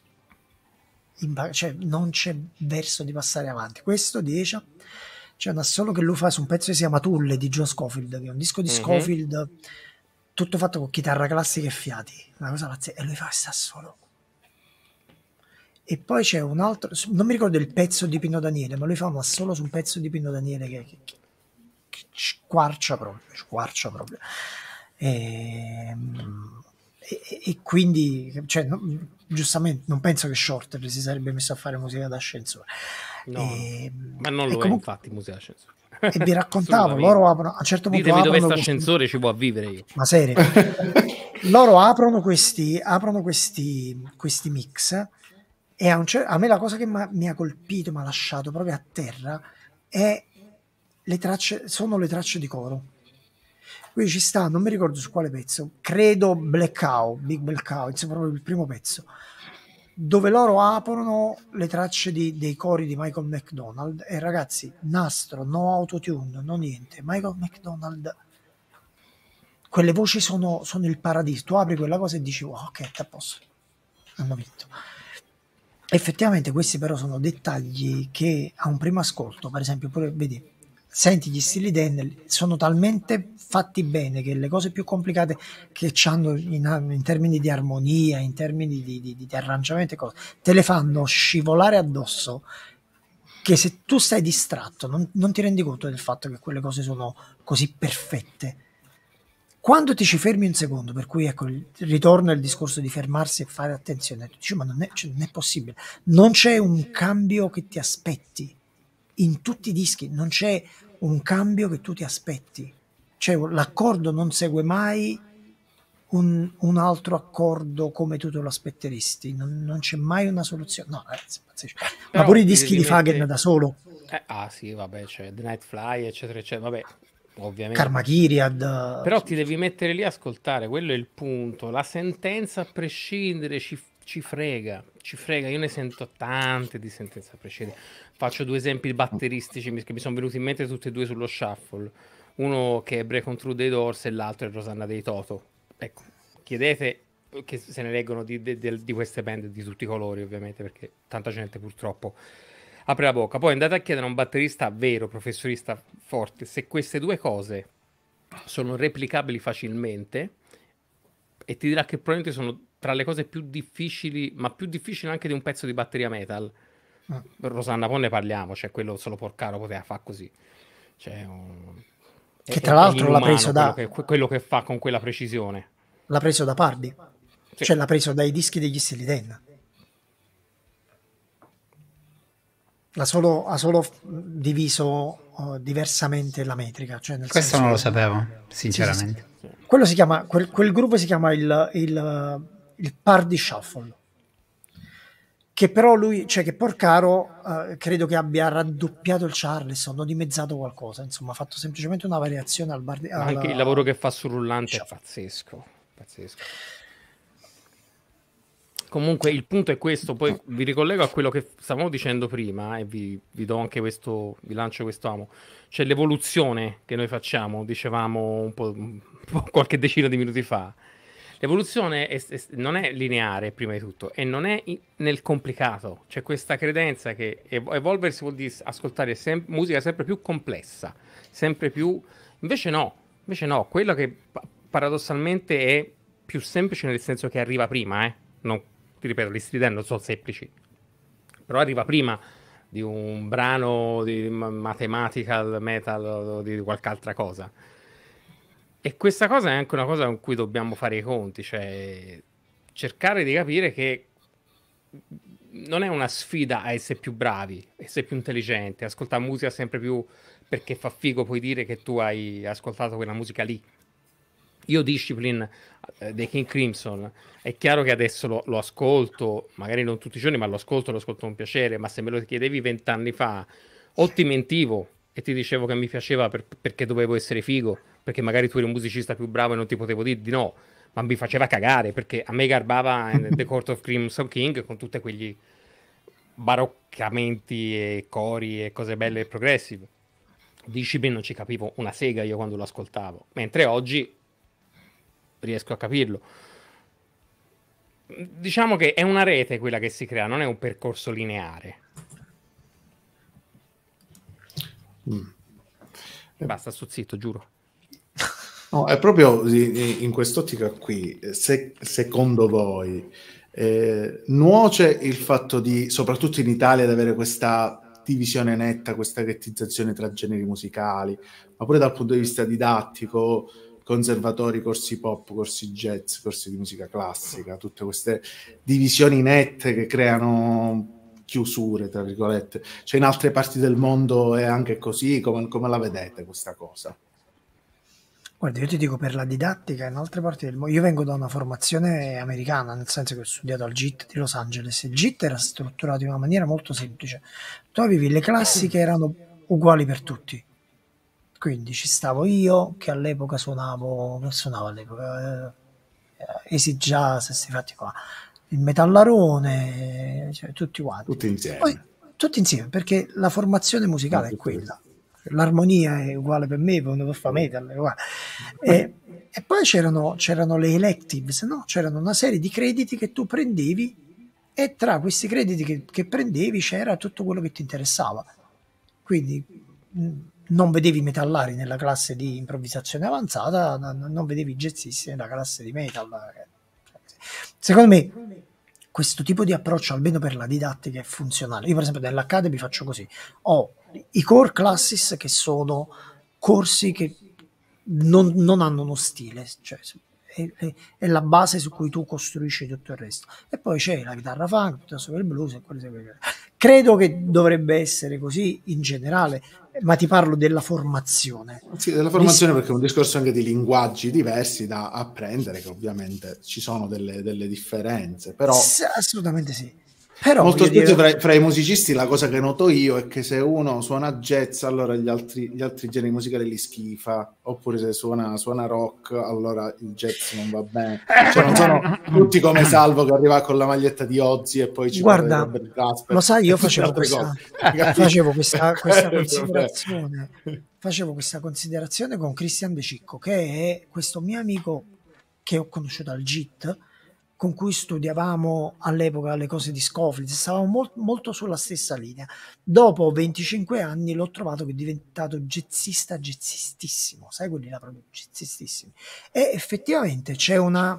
Imba- cioè non c'è verso di passare avanti. Questo 10 c'è un assolo che lui fa su un pezzo che si chiama Tulle di John Scofield, che è un disco di mm-hmm. Scofield tutto fatto con chitarra classica e fiati, una cosa pazzesca, e lui fa questo assolo. E poi c'è un altro, non mi ricordo il pezzo di Pino Daniele, ma lui fa un assolo su un pezzo di Pino Daniele che, che, squarcia proprio, squarcia proprio. Ehm, e, e, e quindi, cioè, non, giustamente, non penso che Shorter si sarebbe messo a fare musica d'ascensore. No, e, ehm, ma non lo comunque, è infatti musica d'ascensore. E vi raccontavo, loro aprono, a un certo punto... Ditemi dove sta ascensore, ci può vivere io. Ma serio. loro aprono questi, aprono questi, questi mix e a, cer- a, me la cosa che mi ha colpito, mi ha lasciato proprio a terra, è le tracce sono le tracce di coro. Qui ci sta, non mi ricordo su quale pezzo, credo Black Cow, Big Black Cow, insomma proprio il primo pezzo, dove loro aprono le tracce di, dei cori di Michael McDonald e ragazzi, nastro, no autotune, no niente, Michael McDonald, quelle voci sono, sono il paradiso, tu apri quella cosa e dici, wow, ok, te posso, hanno vinto. Effettivamente questi però sono dettagli che a un primo ascolto, per esempio, pure vedi, Senti, gli stili Daniel sono talmente fatti bene che le cose più complicate che hanno in, in, termini di armonia, in termini di, di, di arrangiamento e cose, te le fanno scivolare addosso che se tu stai distratto non, non ti rendi conto del fatto che quelle cose sono così perfette quando ti ci fermi un secondo, per cui ecco, ritorno al discorso di fermarsi e fare attenzione, dici, ma non è, cioè, non è, possibile, non c'è un cambio che ti aspetti in tutti i dischi, non c'è un cambio che tu ti aspetti. Cioè l'accordo non segue mai un, un altro accordo come tu te lo aspetteresti, non, non c'è mai una soluzione. No, ragazzi, eh, pazzesco. Ma pure i dischi di Fagen mettere... da solo. Eh, ah sì, vabbè, c'è cioè, The Nightfly, eccetera, eccetera, vabbè, ovviamente. Karmakiriad. Però ti devi mettere lì a ascoltare, quello è il punto. La sentenza a prescindere ci ci frega, ci frega. Io ne sento tante di sentenze precedente. Faccio due esempi batteristici che mi sono venuti in mente tutti e due sullo shuffle. Uno che è Break True dei Doors e l'altro è Rosanna dei Toto. Ecco, chiedete che se ne leggono di, di, di queste band di tutti i colori, ovviamente, perché tanta gente purtroppo apre la bocca. Poi andate a chiedere a un batterista vero, professionista forte, se queste due cose sono replicabili facilmente e ti dirà che probabilmente sono tra le cose più difficili, ma più difficili anche di un pezzo di batteria metal. Ah. Rosanna, poi ne parliamo, cioè quello solo Porcaro poteva fare così. Cioè, um, che è, tra l'altro l'ha preso da... Quello che, quello che, fa con quella precisione. L'ha preso da Pardi, sì. cioè l'ha preso dai dischi degli Stili Denna. L'ha solo, ha solo diviso uh, diversamente la metrica. Cioè Questo senso, non lo sapevo, sinceramente. Sì, sì, quello si chiama, quel, quel, gruppo si chiama il, il il par di shuffle che però lui, cioè che Porcaro eh, credo che abbia raddoppiato il Charleston, non dimezzato qualcosa, insomma ha fatto semplicemente una variazione al bar. Alla... Anche il lavoro che fa sul rullante Shop. è pazzesco, pazzesco. Comunque il punto è questo, poi vi ricollego a quello che stavamo dicendo prima eh, e vi, vi do anche questo, vi lancio questo amo. C'è l'evoluzione che noi facciamo, dicevamo un po', un po' qualche decina di minuti fa L'evoluzione è, è, non è lineare, prima di tutto, e non è in, nel complicato. C'è questa credenza che evolversi vuol dire ascoltare sem- musica sempre più complessa, sempre più... Invece no, invece no, quello che pa- paradossalmente è più semplice nel senso che arriva prima, eh? non, ti ripeto, gli non sono semplici, però arriva prima di un brano di mathematical metal o di qualche altra cosa. E questa cosa è anche una cosa con cui dobbiamo fare i conti, cioè cercare di capire che non è una sfida a essere più bravi, essere più intelligenti, ascoltare musica sempre più perché fa figo puoi dire che tu hai ascoltato quella musica lì. Io Discipline eh, dei King Crimson, è chiaro che adesso lo, lo, ascolto, magari non tutti i giorni, ma lo ascolto, lo ascolto con piacere, ma se me lo chiedevi vent'anni fa, o ti mentivo e ti dicevo che mi piaceva per, perché dovevo essere figo, perché magari tu eri un musicista più bravo e non ti potevo dire di no, ma mi faceva cagare perché a me garbava The Court of Crimson King con tutti quegli baroccamenti e cori e cose belle e progressive. Dici Discipline non ci capivo una sega io quando lo ascoltavo, mentre oggi riesco a capirlo. Diciamo che è una rete quella che si crea, non è un percorso lineare. Mm. Basta, sto zitto, giuro. No, è proprio in quest'ottica qui, eh, se, secondo voi, eh, nuoce il fatto di, soprattutto in Italia, di avere questa divisione netta, questa ghettizzazione tra generi musicali, ma pure dal punto di vista didattico, conservatori, corsi pop, corsi jazz, corsi di musica classica, tutte queste divisioni nette che creano chiusure, tra virgolette. Cioè in altre parti del mondo è anche così, come, come la vedete questa cosa? Guarda, io ti dico per la didattica in altre parti del mondo, io vengo da una formazione americana, nel senso che ho studiato al JIT di Los Angeles, il JIT era strutturato in una maniera molto semplice, tu avevi le classi che erano uguali per tutti, quindi ci stavo io che all'epoca suonavo, non suonavo all'epoca, eh, easy eh, jazz, questi fatti qua, il metallarone, cioè, tutti quanti. Tutti insieme. Poi, tutti insieme, perché la formazione musicale no, è quella. L'armonia è uguale per me, quando fa metal. E, e, poi c'erano, c'erano le electives, no? c'erano una serie di crediti che tu prendevi e tra questi crediti che, che prendevi c'era tutto quello che ti interessava. Quindi non vedevi metallari nella classe di improvvisazione avanzata, non vedevi jazzisti nella classe di metal. Eh. Secondo me questo tipo di approccio, almeno per la didattica, è funzionale. Io per esempio nell'Academy faccio così, ho i core classes che sono corsi che non, non hanno uno stile, cioè è, è, la base su cui tu costruisci tutto il resto. E poi c'è la chitarra funk, piuttosto che il blues e quello che... Credo che dovrebbe essere così in generale, ma ti parlo della formazione. Sì, della formazione Ris- perché è un discorso anche di linguaggi diversi da apprendere, che ovviamente ci sono delle, delle differenze, però... S- assolutamente sì. Però, Molto spesso dire... fra, fra, i musicisti la cosa che noto io è che se uno suona jazz, allora gli altri, gli altri generi musicali li schifa, oppure se suona, suona, rock, allora il jazz non va bene. Cioè, non sono tutti come Salvo che arriva con la maglietta di Ozzy e poi ci guarda. lo sai, io facevo questa, facevo questa, questa considerazione. Facevo questa considerazione con Christian De Cicco, che è questo mio amico che ho conosciuto al GIT con cui studiavamo all'epoca le cose di Scofield, stavamo molt, molto sulla stessa linea. Dopo 25 anni l'ho trovato che è diventato jazzista, jazzistissimo, sai quelli là proprio jazzistissimi. E effettivamente c'è una,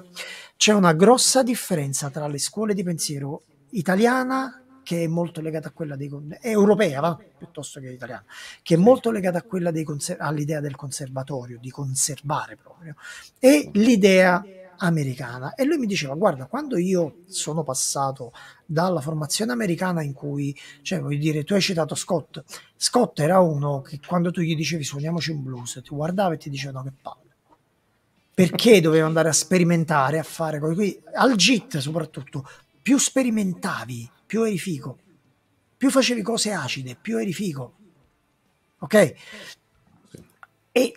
c'è una grossa differenza tra le scuole di pensiero italiana che è molto legata a quella dei europea, va? piuttosto che italiana, che è molto legata a quella dei conser- all'idea del conservatorio, di conservare proprio, e l'idea americana e lui mi diceva guarda quando io sono passato dalla formazione americana in cui cioè voglio dire tu hai citato Scott Scott era uno che quando tu gli dicevi suoniamoci un blues ti guardava e ti diceva no che palle perché dovevo andare a sperimentare a fare qui al git soprattutto più sperimentavi più eri figo più facevi cose acide più eri figo ok e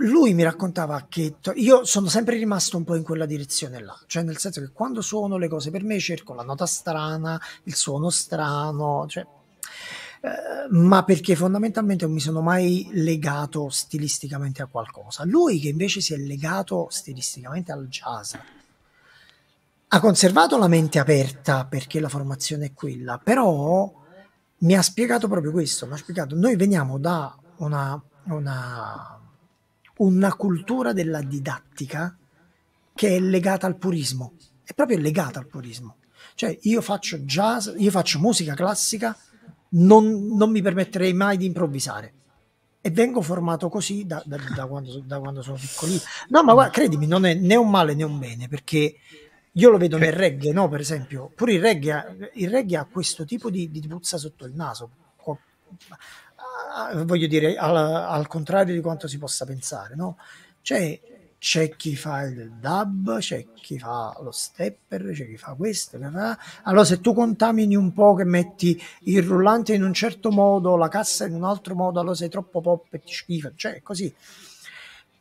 lui mi raccontava che io sono sempre rimasto un po' in quella direzione là, cioè nel senso che quando suono le cose per me cerco la nota strana, il suono strano, cioè, eh, ma perché fondamentalmente non mi sono mai legato stilisticamente a qualcosa. Lui che invece si è legato stilisticamente al jazz, ha conservato la mente aperta perché la formazione è quella, però mi ha spiegato proprio questo, mi ha spiegato, noi veniamo da una, una una cultura della didattica che è legata al purismo, è proprio legata al purismo. Cioè io faccio jazz, io faccio musica classica, non, non mi permetterei mai di improvvisare. E vengo formato così da, da, da, quando, da quando, sono piccolino. No, ma guarda, credimi, non è né un male né un bene, perché io lo vedo nel reggae, no? Per esempio, pure il reggae, il reggae ha questo tipo di, di puzza sotto il naso. Ah, voglio dire, al, al, contrario di quanto si possa pensare, no? C'è, c'è chi fa il dub, c'è chi fa lo stepper, c'è chi fa questo. Allora, se tu contamini un po', che metti il rullante in un certo modo, la cassa in un altro modo, allora sei troppo pop e ti schifa. Cioè, così.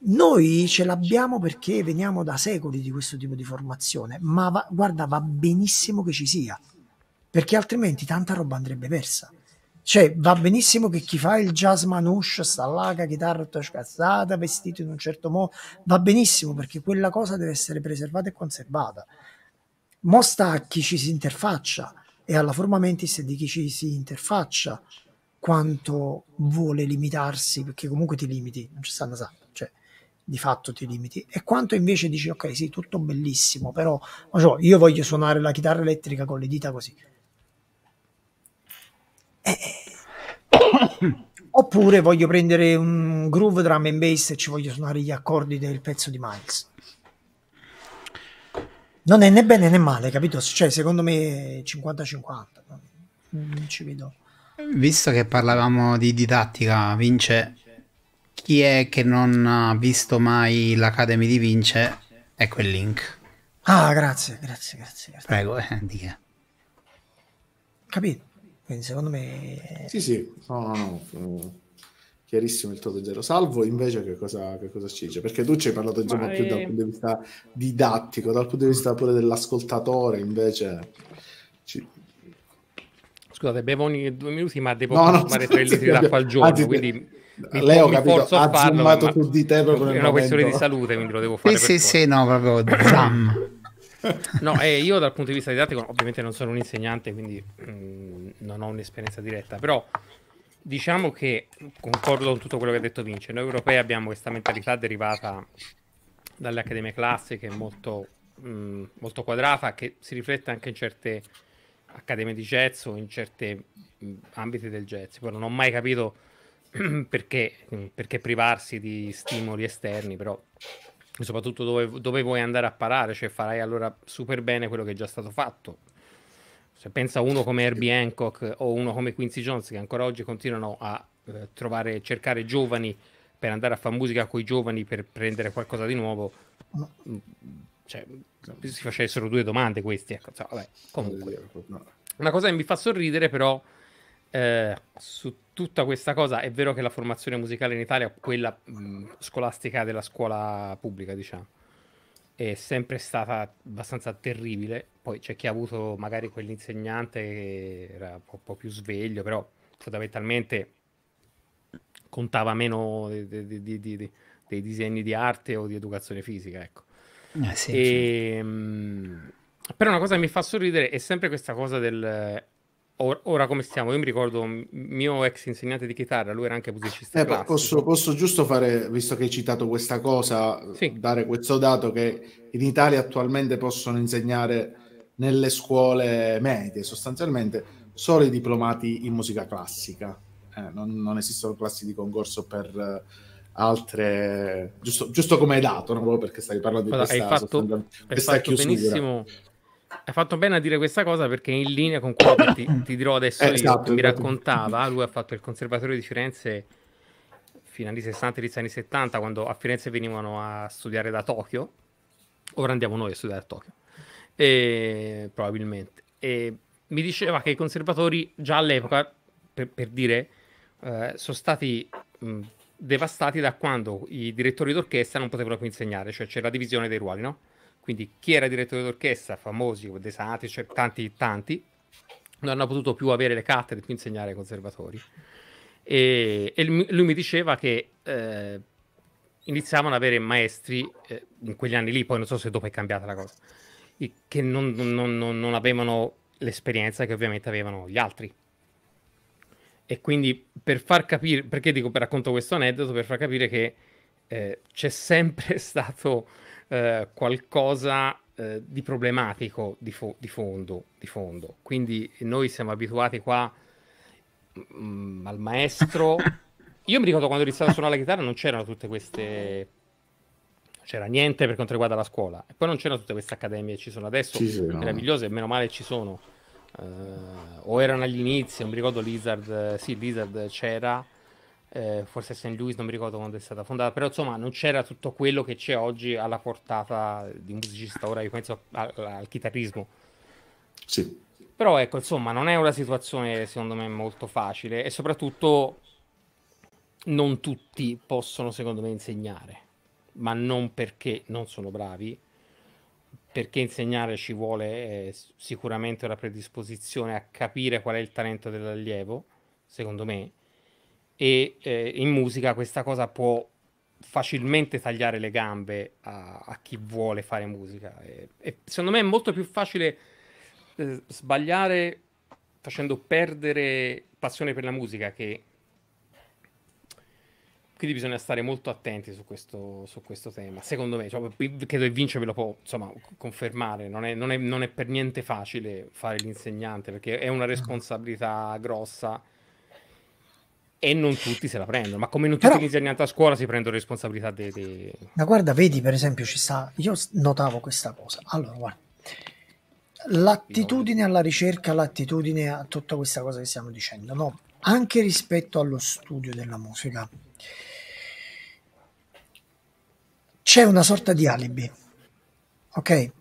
Noi ce l'abbiamo perché veniamo da secoli di questo tipo di formazione, ma va, guarda, va benissimo che ci sia, perché altrimenti tanta roba andrebbe persa. Cioè, va benissimo che chi fa il jazz manouche sta là, la chitarra tutta scazzata, vestito in un certo modo, va benissimo perché quella cosa deve essere preservata e conservata. mostra a chi ci si interfaccia e alla forma mentis di chi ci si interfaccia quanto vuole limitarsi, perché comunque ti limiti, non ci stanno sa, cioè di fatto ti limiti, e quanto invece dici ok sì, tutto bellissimo, però cioè, io voglio suonare la chitarra elettrica con le dita così eh. oppure voglio prendere un groove drum and bass e ci voglio suonare gli accordi del pezzo di Miles. Non è né bene né male, capito? Cioè, secondo me 50-50. Non ci vedo. Visto che parlavamo di didattica, Vince, chi è che non ha visto mai l'Academy di Vince è quel link. Ah, grazie, grazie, grazie. grazie. Prego, eh, di che? Capito? Quindi secondo me... Sì, sì, no, no, no. Mm, chiarissimo il toto zero. Salvo invece che cosa, che cosa ci dice? Perché tu ci hai parlato insomma, è... più dal punto di vista didattico, dal punto di vista pure dell'ascoltatore invece... Ci... Scusate, bevo ogni due minuti, ma devo no, no, fare tre litri d'acqua al giorno, anzi, quindi... Mi Leo mi capito, ha farlo, ma... su di te proprio è una momento. questione di salute quindi lo devo fare sì sì, sì no proprio zam No, eh, io dal punto di vista didattico ovviamente non sono un insegnante, quindi mh, mm, non ho un'esperienza diretta, però diciamo che concordo con tutto quello che ha detto Vince. Noi europei abbiamo questa mentalità derivata dalle accademie classiche molto, mh, mm, molto quadrata, che si riflette anche in certe accademie di jazz o in certi mm, ambiti del jazz. Poi non ho mai capito perché, perché privarsi di stimoli esterni, però soprattutto dove, dove, vuoi andare a parare, cioè farai allora super bene quello che è già stato fatto. Se pensa uno come Herbie Hancock o uno come Quincy Jones che ancora oggi continuano a eh, trovare, cercare giovani per andare a fare musica con i giovani per prendere qualcosa di nuovo, mm, cioè, si facessero due domande queste. Ecco. Cioè, vabbè, comunque. Una cosa che mi fa sorridere però eh, su tutta questa cosa è vero che la formazione musicale in Italia, quella mh, mm, scolastica della scuola pubblica, diciamo, è sempre stata abbastanza terribile. Poi c'è chi ha avuto magari quell'insegnante che era un po', un po più sveglio, però fondamentalmente contava meno di, di, di, dei disegni di arte o di educazione fisica, ecco. Ah, sì, e, certo. mh, però una cosa che mi fa sorridere è sempre questa cosa del Or, ora come stiamo? Io mi ricordo mio ex insegnante di chitarra, lui era anche musicista. Eh, posso, posso, giusto fare, visto che hai citato questa cosa, sì. dare questo dato che in Italia attualmente possono insegnare nelle scuole medie sostanzialmente solo i diplomati in musica classica. Eh, non, non, esistono classi di concorso per eh, altre giusto, giusto come hai dato non no? perché stai parlando di Guarda, questa, hai fatto, hai fatto benissimo hai fatto bene a dire questa cosa perché in linea con quello che ti, ti dirò adesso eh, io, esatto, mi esatto. raccontava, lui ha fatto il conservatorio di Firenze fino agli 60 e anni 70, quando a Firenze venivano a studiare da Tokyo. Ora andiamo noi a studiare a Tokyo, e, probabilmente. E mi diceva che i conservatori già all'epoca, per, per dire, eh, sono stati mh, devastati da quando i direttori d'orchestra non potevano più insegnare, cioè c'era la divisione dei ruoli, no? Quindi chi era direttore d'orchestra, famosi, desati, cioè tanti, tanti, non hanno potuto più avere le cattedre, più insegnare ai conservatori. E, e lui mi diceva che eh, iniziavano ad avere maestri eh, in quegli anni lì, poi non so se dopo è cambiata la cosa, che non, non, non, non avevano l'esperienza che ovviamente avevano gli altri. E quindi per far capire, perché dico, racconto questo aneddoto, per far capire che eh, c'è sempre stato eh, qualcosa eh, di problematico di, fo- di, fondo, di, fondo, Quindi noi siamo abituati qua mh, mm, al maestro. Io mi ricordo quando ho iniziato a suonare la chitarra non c'erano tutte queste c'era niente per quanto riguarda la scuola. E poi non c'erano tutte queste accademie che ci sono adesso, ci sono. meravigliose, e meno male ci sono. Uh, o erano agli inizi, non mi ricordo Lizard, eh, sì, Lizard c'era, eh, forse St. Louis, non mi ricordo quando è stata fondata, però insomma non c'era tutto quello che c'è oggi alla portata di un musicista, ora io penso al, al chitarrismo. Sì. Però ecco, insomma, non è una situazione secondo me molto facile e soprattutto non tutti possono secondo me insegnare, ma non perché non sono bravi, perché insegnare ci vuole eh, sicuramente una predisposizione a capire qual è il talento dell'allievo, secondo me, e eh, in musica questa cosa può facilmente tagliare le gambe a, a chi vuole fare musica. E, e, secondo me è molto più facile eh, sbagliare facendo perdere passione per la musica che... Quindi bisogna stare molto attenti su questo, su questo tema, secondo me. Cioè, credo che Vince ve lo può insomma, confermare, non è, non, è, non è per niente facile fare l'insegnante perché è una responsabilità grossa e non tutti se la prendono, ma come non tutti Però... gli insegnanti a scuola si prendono responsabilità dei, dei... Ma guarda, vedi per esempio ci sta, io notavo questa cosa, allora guarda, l'attitudine alla ricerca, l'attitudine a tutta questa cosa che stiamo dicendo, no? anche rispetto allo studio della musica, c'è una sorta di alibi, ok?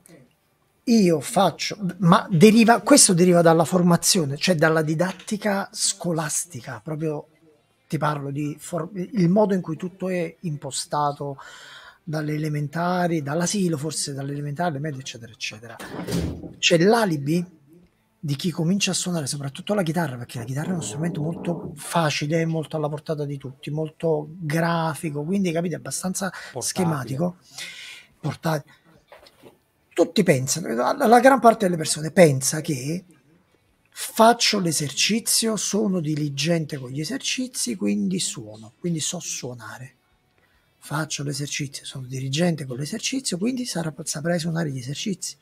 Io faccio, ma deriva, questo deriva dalla formazione, cioè dalla didattica scolastica, proprio ti parlo di for- il modo in cui tutto è impostato dalle elementari, dall'asilo forse, dalle elementari, alle medie, eccetera, eccetera. C'è l'alibi di chi comincia a suonare soprattutto la chitarra, perché la chitarra è uno strumento molto facile, molto alla portata di tutti, molto grafico, quindi capite, abbastanza portatile. schematico. Portatile. Tutti pensano, la, la gran parte delle persone pensa che faccio l'esercizio, sono diligente con gli esercizi, quindi suono, quindi so suonare. Faccio l'esercizio, sono diligente con l'esercizio, quindi sarà, saprai suonare gli esercizi.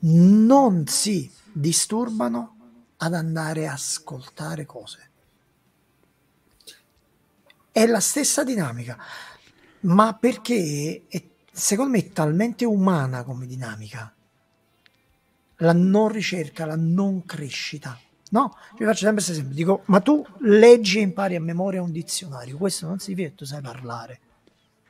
Non si disturbano ad andare a ascoltare cose. È la stessa dinamica, ma perché è, secondo me è talmente umana come dinamica la non ricerca, la non crescita. No, vi faccio sempre questo esempio. Dico, ma tu leggi e impari a memoria un dizionario, questo non si che tu sai parlare.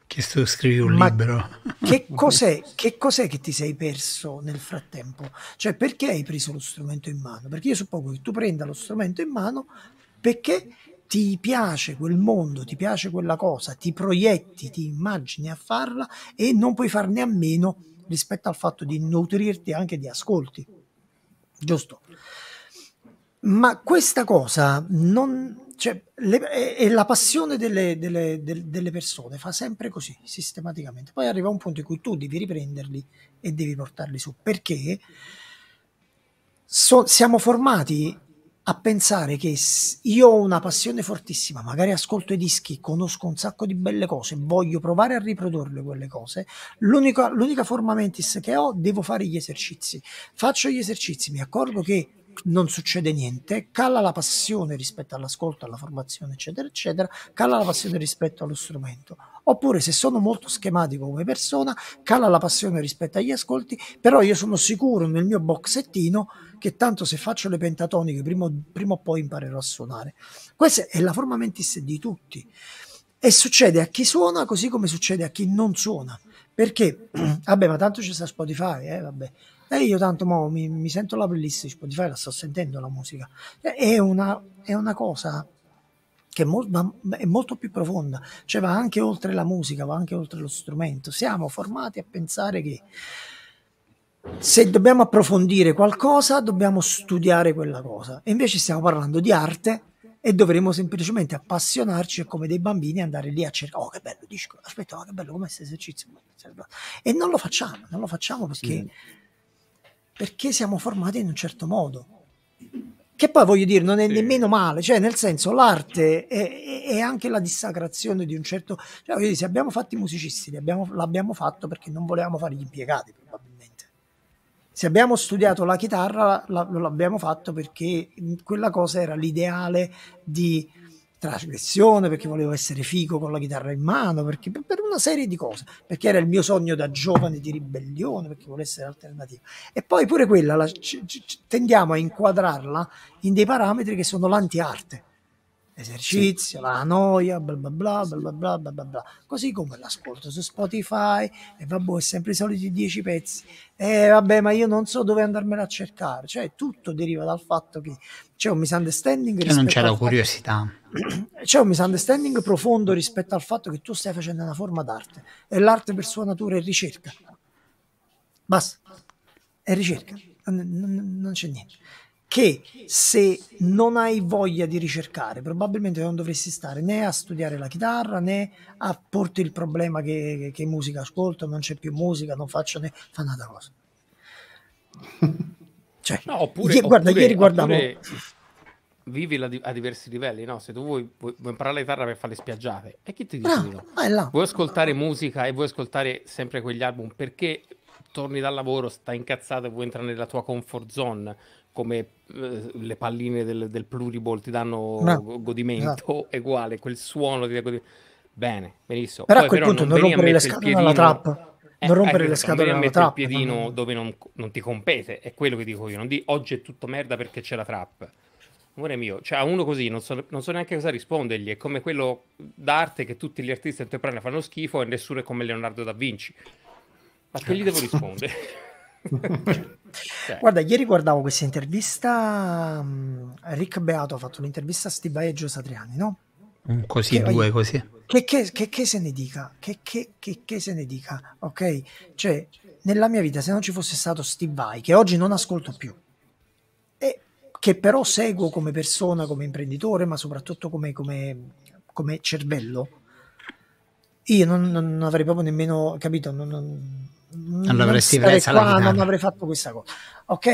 Che sto scrivendo un ma libro. Che cos'è, che cos'è che ti sei perso nel frattempo? Cioè, perché hai preso lo strumento in mano? Perché io suppongo che tu prenda lo strumento in mano perché ti piace quel mondo, ti piace quella cosa, ti proietti, ti immagini a farla e non puoi farne a meno rispetto al fatto di nutrirti anche di ascolti. Giusto? Ma questa cosa non, cioè, le, e la passione delle, delle, delle, persone fa sempre così, sistematicamente. Poi arriva un punto in cui tu devi riprenderli e devi portarli su, perché so, siamo formati a pensare che io ho una passione fortissima, magari ascolto i dischi, conosco un sacco di belle cose, voglio provare a riprodurle quelle cose, l'unica, l'unica forma mentis che ho, devo fare gli esercizi. Faccio gli esercizi, mi accorgo che non succede niente, cala la passione rispetto all'ascolto, alla formazione, eccetera, eccetera, cala la passione rispetto allo strumento. Oppure se sono molto schematico come persona, cala la passione rispetto agli ascolti, però io sono sicuro nel mio boxettino che tanto se faccio le pentatoniche prima, prima o poi imparerò a suonare. Questa è la forma mentis di tutti. E succede a chi suona così come succede a chi non suona. Perché, vabbè, ma tanto c'è Spotify, eh, vabbè e io tanto mo mi, mi sento la playlist di Spotify, la sto sentendo la musica. È una, è una cosa che è, mo- è, molto più profonda, cioè va anche oltre la musica, va anche oltre lo strumento. Siamo formati a pensare che se dobbiamo approfondire qualcosa dobbiamo studiare quella cosa. E invece stiamo parlando di arte e dovremmo semplicemente appassionarci come dei bambini andare lì a cercare oh che bello disco aspetta oh, che bello come questo esercizio e non lo facciamo non lo facciamo perché sì perché siamo formati in un certo modo. Che poi voglio dire, non è sì. nemmeno male, cioè nel senso l'arte è, è anche la dissacrazione di un certo... Cioè, voglio dire, se abbiamo fatto i musicisti, abbiamo, l'abbiamo fatto perché non volevamo fare gli impiegati probabilmente. Se abbiamo studiato la chitarra, la, l'abbiamo fatto perché quella cosa era l'ideale di trasgressione, perché mm. volevo essere figo con la chitarra in mano, perché, per una serie di cose, perché era il mio sogno da giovane di ribellione, perché volevo essere alternativa. E poi pure quella la, c- c- tendiamo a inquadrarla in dei parametri che sono l'anti-arte esercizio, sì. la noia, bla bla bla, bla bla bla bla bla Così come l'ascolto su Spotify e vabbè, è sempre i soliti dieci pezzi. E eh, vabbè, ma io non so dove andarmela a cercare. Cioè, tutto deriva dal fatto che c'è un misunderstanding. Che non c'è la curiosità. Che... C'è un misunderstanding profondo rispetto al fatto che tu stai facendo una forma d'arte e l'arte per sua natura è ricerca. Basta. È ricerca. non, non, non c'è niente che se non hai voglia di ricercare, probabilmente non dovresti stare né a studiare la chitarra né a porti il problema che, che musica ascolto, non c'è più musica, non faccio né fa un'altra cosa. Cioè, no, oppure, ieri, guarda, oppure, ieri guardavo. Vivi la, a diversi livelli, no? Se tu vuoi, vuoi, vuoi imparare la chitarra per fare le spiaggiate, e chi ti dice ah, di Vuoi ascoltare musica e vuoi ascoltare sempre quegli album perché torni dal lavoro, stai incazzato e vuoi entrare nella tua comfort zone come eh, le palline del, del pluriball ti danno no. godimento, esatto. uguale, quel suono ti dà godimento. Bene, benissimo. Però Poi, a quel però, punto non, non rompere le scatole alla trappa. Eh, ecco, non rompere eh, le scatole alla trappa. il piedino no. dove non, non, ti compete, è quello che dico io. Non di oggi è tutto merda perché c'è la trap. Amore mio, cioè a uno così non so, non so, neanche cosa rispondergli. È come quello d'arte che tutti gli artisti contemporanei fanno schifo e nessuno è come Leonardo da Vinci. Ma che gli devo rispondere? Cioè. Guarda, ieri guardavo questa intervista. Mm, Rick Beato ha fatto un'intervista a Steve Stibai e Gio Satriani, no? Un mm, così, che, due così. Che, che, che, se ne dica? Che, se ne dica? Ok? Cioè, nella mia vita, se non ci fosse stato Steve Stibai, che oggi non ascolto più, e che però seguo come persona, come imprenditore, ma soprattutto come, come, come cervello, io non, non, avrei proprio nemmeno capito. Non, non, non l'avresti presa qua, non avrei fatto questa cosa. Ok?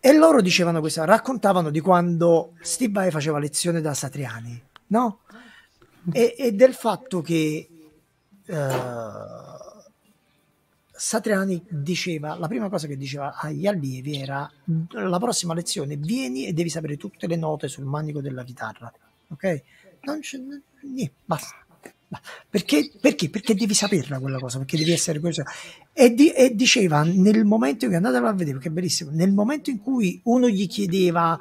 E loro dicevano questa, raccontavano di quando Stibai faceva lezione da Satriani, no? E, e del fatto che uh, Satriani diceva, la prima cosa che diceva agli allievi era la prossima lezione vieni e devi sapere tutte le note sul manico della chitarra, ok? Non c'è niente, basta. Perché, perché? Perché devi saperla quella cosa, perché devi essere curioso. E, di, e, diceva nel momento in cui andatelo a vedere che bellissimo nel momento in cui uno gli chiedeva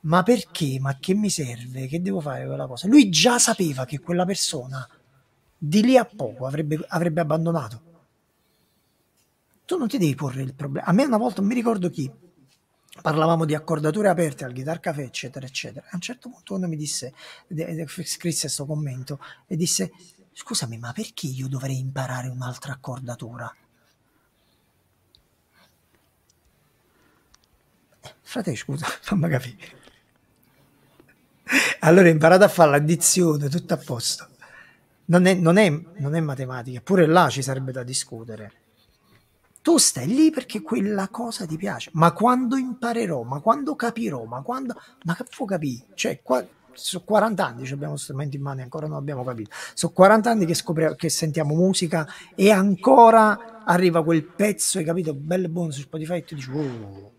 ma perché ma che mi serve che devo fare quella cosa lui già sapeva che quella persona di lì a poco avrebbe, avrebbe abbandonato tu non ti devi porre il problema a me una volta non mi ricordo chi parlavamo di accordature aperte al guitar caffè eccetera eccetera a un certo punto uno mi disse scrisse questo commento e disse Scusami, ma perché io dovrei imparare un'altra accordatura? Eh, frate, scusa, fammi capire. Allora imparate a fare l'addizione, tutto a posto. Non è, non, è, non è matematica, pure là ci sarebbe da discutere. Tu stai lì perché quella cosa ti piace, ma quando imparerò, ma quando capirò, ma quando... Ma che può capire? Cioè, qua, sono 40 anni che abbiamo strumenti in mano e ancora non abbiamo capito. Sono 40 anni che, scopriamo, che sentiamo musica e ancora arriva quel pezzo, hai capito, bello e buono su Spotify e tu dici, oh, oh,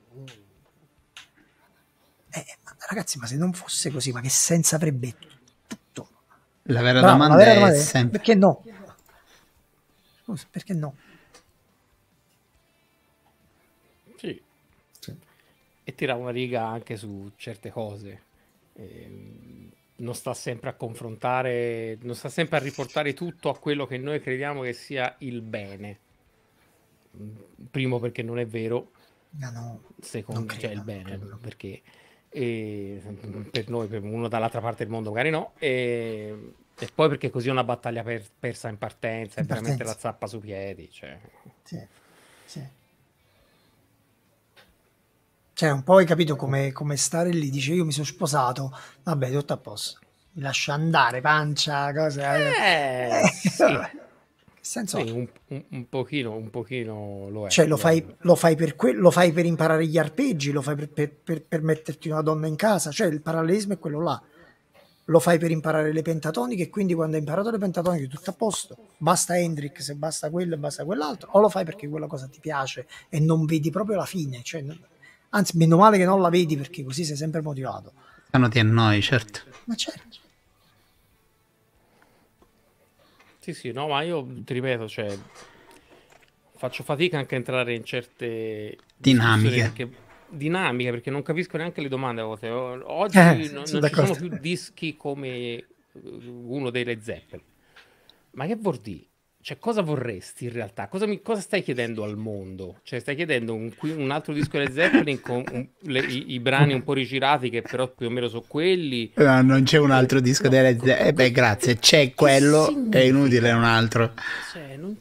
eh, ma ragazzi, ma se non fosse così, ma che senso avrebbe tutto? La vera, Bravo, domanda, la vera domanda, è, sempre... Perché no? Scusa, perché no? Sì. sì. E tira una riga anche su certe cose. Ehm, non sta sempre a confrontare, non sta sempre a riportare tutto a quello che noi crediamo che sia il bene. Mm, primo perché non è vero, no, no, secondo me cioè il bene, perché e, per noi, per uno dall'altra parte del mondo magari no, e, e poi perché così è una battaglia per, persa in partenza, in è partenza. veramente la zappa su piedi. Cioè. Sì, sì. Cioè, un po' hai capito come, come stare lì, dice io mi sono sposato, vabbè, tutto a posto. Mi lascia andare, pancia, cose... Eh, eh, eh sì. Senso, sì, un, un, pochino, un pochino lo è. Cioè, lo fai, lo fai, per, que- lo fai per imparare gli arpeggi, lo fai per, per, per, per metterti una donna in casa, cioè il parallelismo è quello là lo fai per imparare le pentatoniche e quindi quando hai imparato le pentatoniche tutto a posto, basta Hendrix, basta quello e basta quell'altro, o lo fai perché quella cosa ti piace e non vedi proprio la fine, cioè Anzi, meno male che non la vedi perché così sei sempre motivato. sanno no ti annoi, certo. Ma certo. Sì, sì, no, ma io ti ripeto, cioè, faccio fatica anche a entrare in certe dinamiche. Perché, dinamiche, perché non capisco neanche le domande. Oggi eh, non, non ci sono più dischi come eh, uno delle zeppelin Ma che vuol dire? cioè, cosa vorresti in realtà? Cosa, mi, cosa, stai chiedendo al mondo? Cioè, stai chiedendo un, un altro disco di Zeppelin con un, le, i, i, brani un po' rigirati, che però più o meno sono quelli. No, eh, non c'è un altro disco no, delle ecco. Zeppelin. Eh, beh, grazie, c'è quello, è inutile un altro. Cioè, non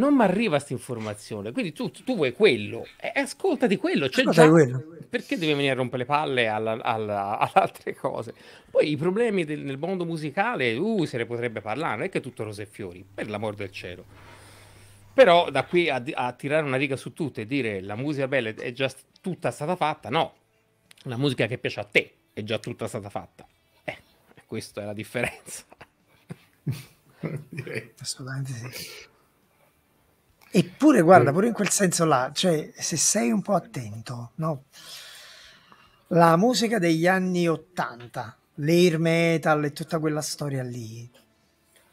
non mi arriva questa informazione, quindi tu, tu, vuoi quello, e ascoltati quello, cioè già, quello. perché devi venire a rompere le palle alla, alla, alle altre cose? Poi i problemi del, nel mondo musicale, uh, se ne potrebbe parlare, non è che tutto rose e fiori, per l'amor del cielo. Però da qui a, a tirare una riga su tutto e dire la musica bella è già tutta stata fatta, no, la musica che piace a te è già tutta stata fatta. Eh, questa è la differenza. Assolutamente sì. Eppure, guarda, eh. pure in quel senso là, cioè, se sei un po' attento, no? La musica degli anni 80, l'air metal e tutta quella storia lì,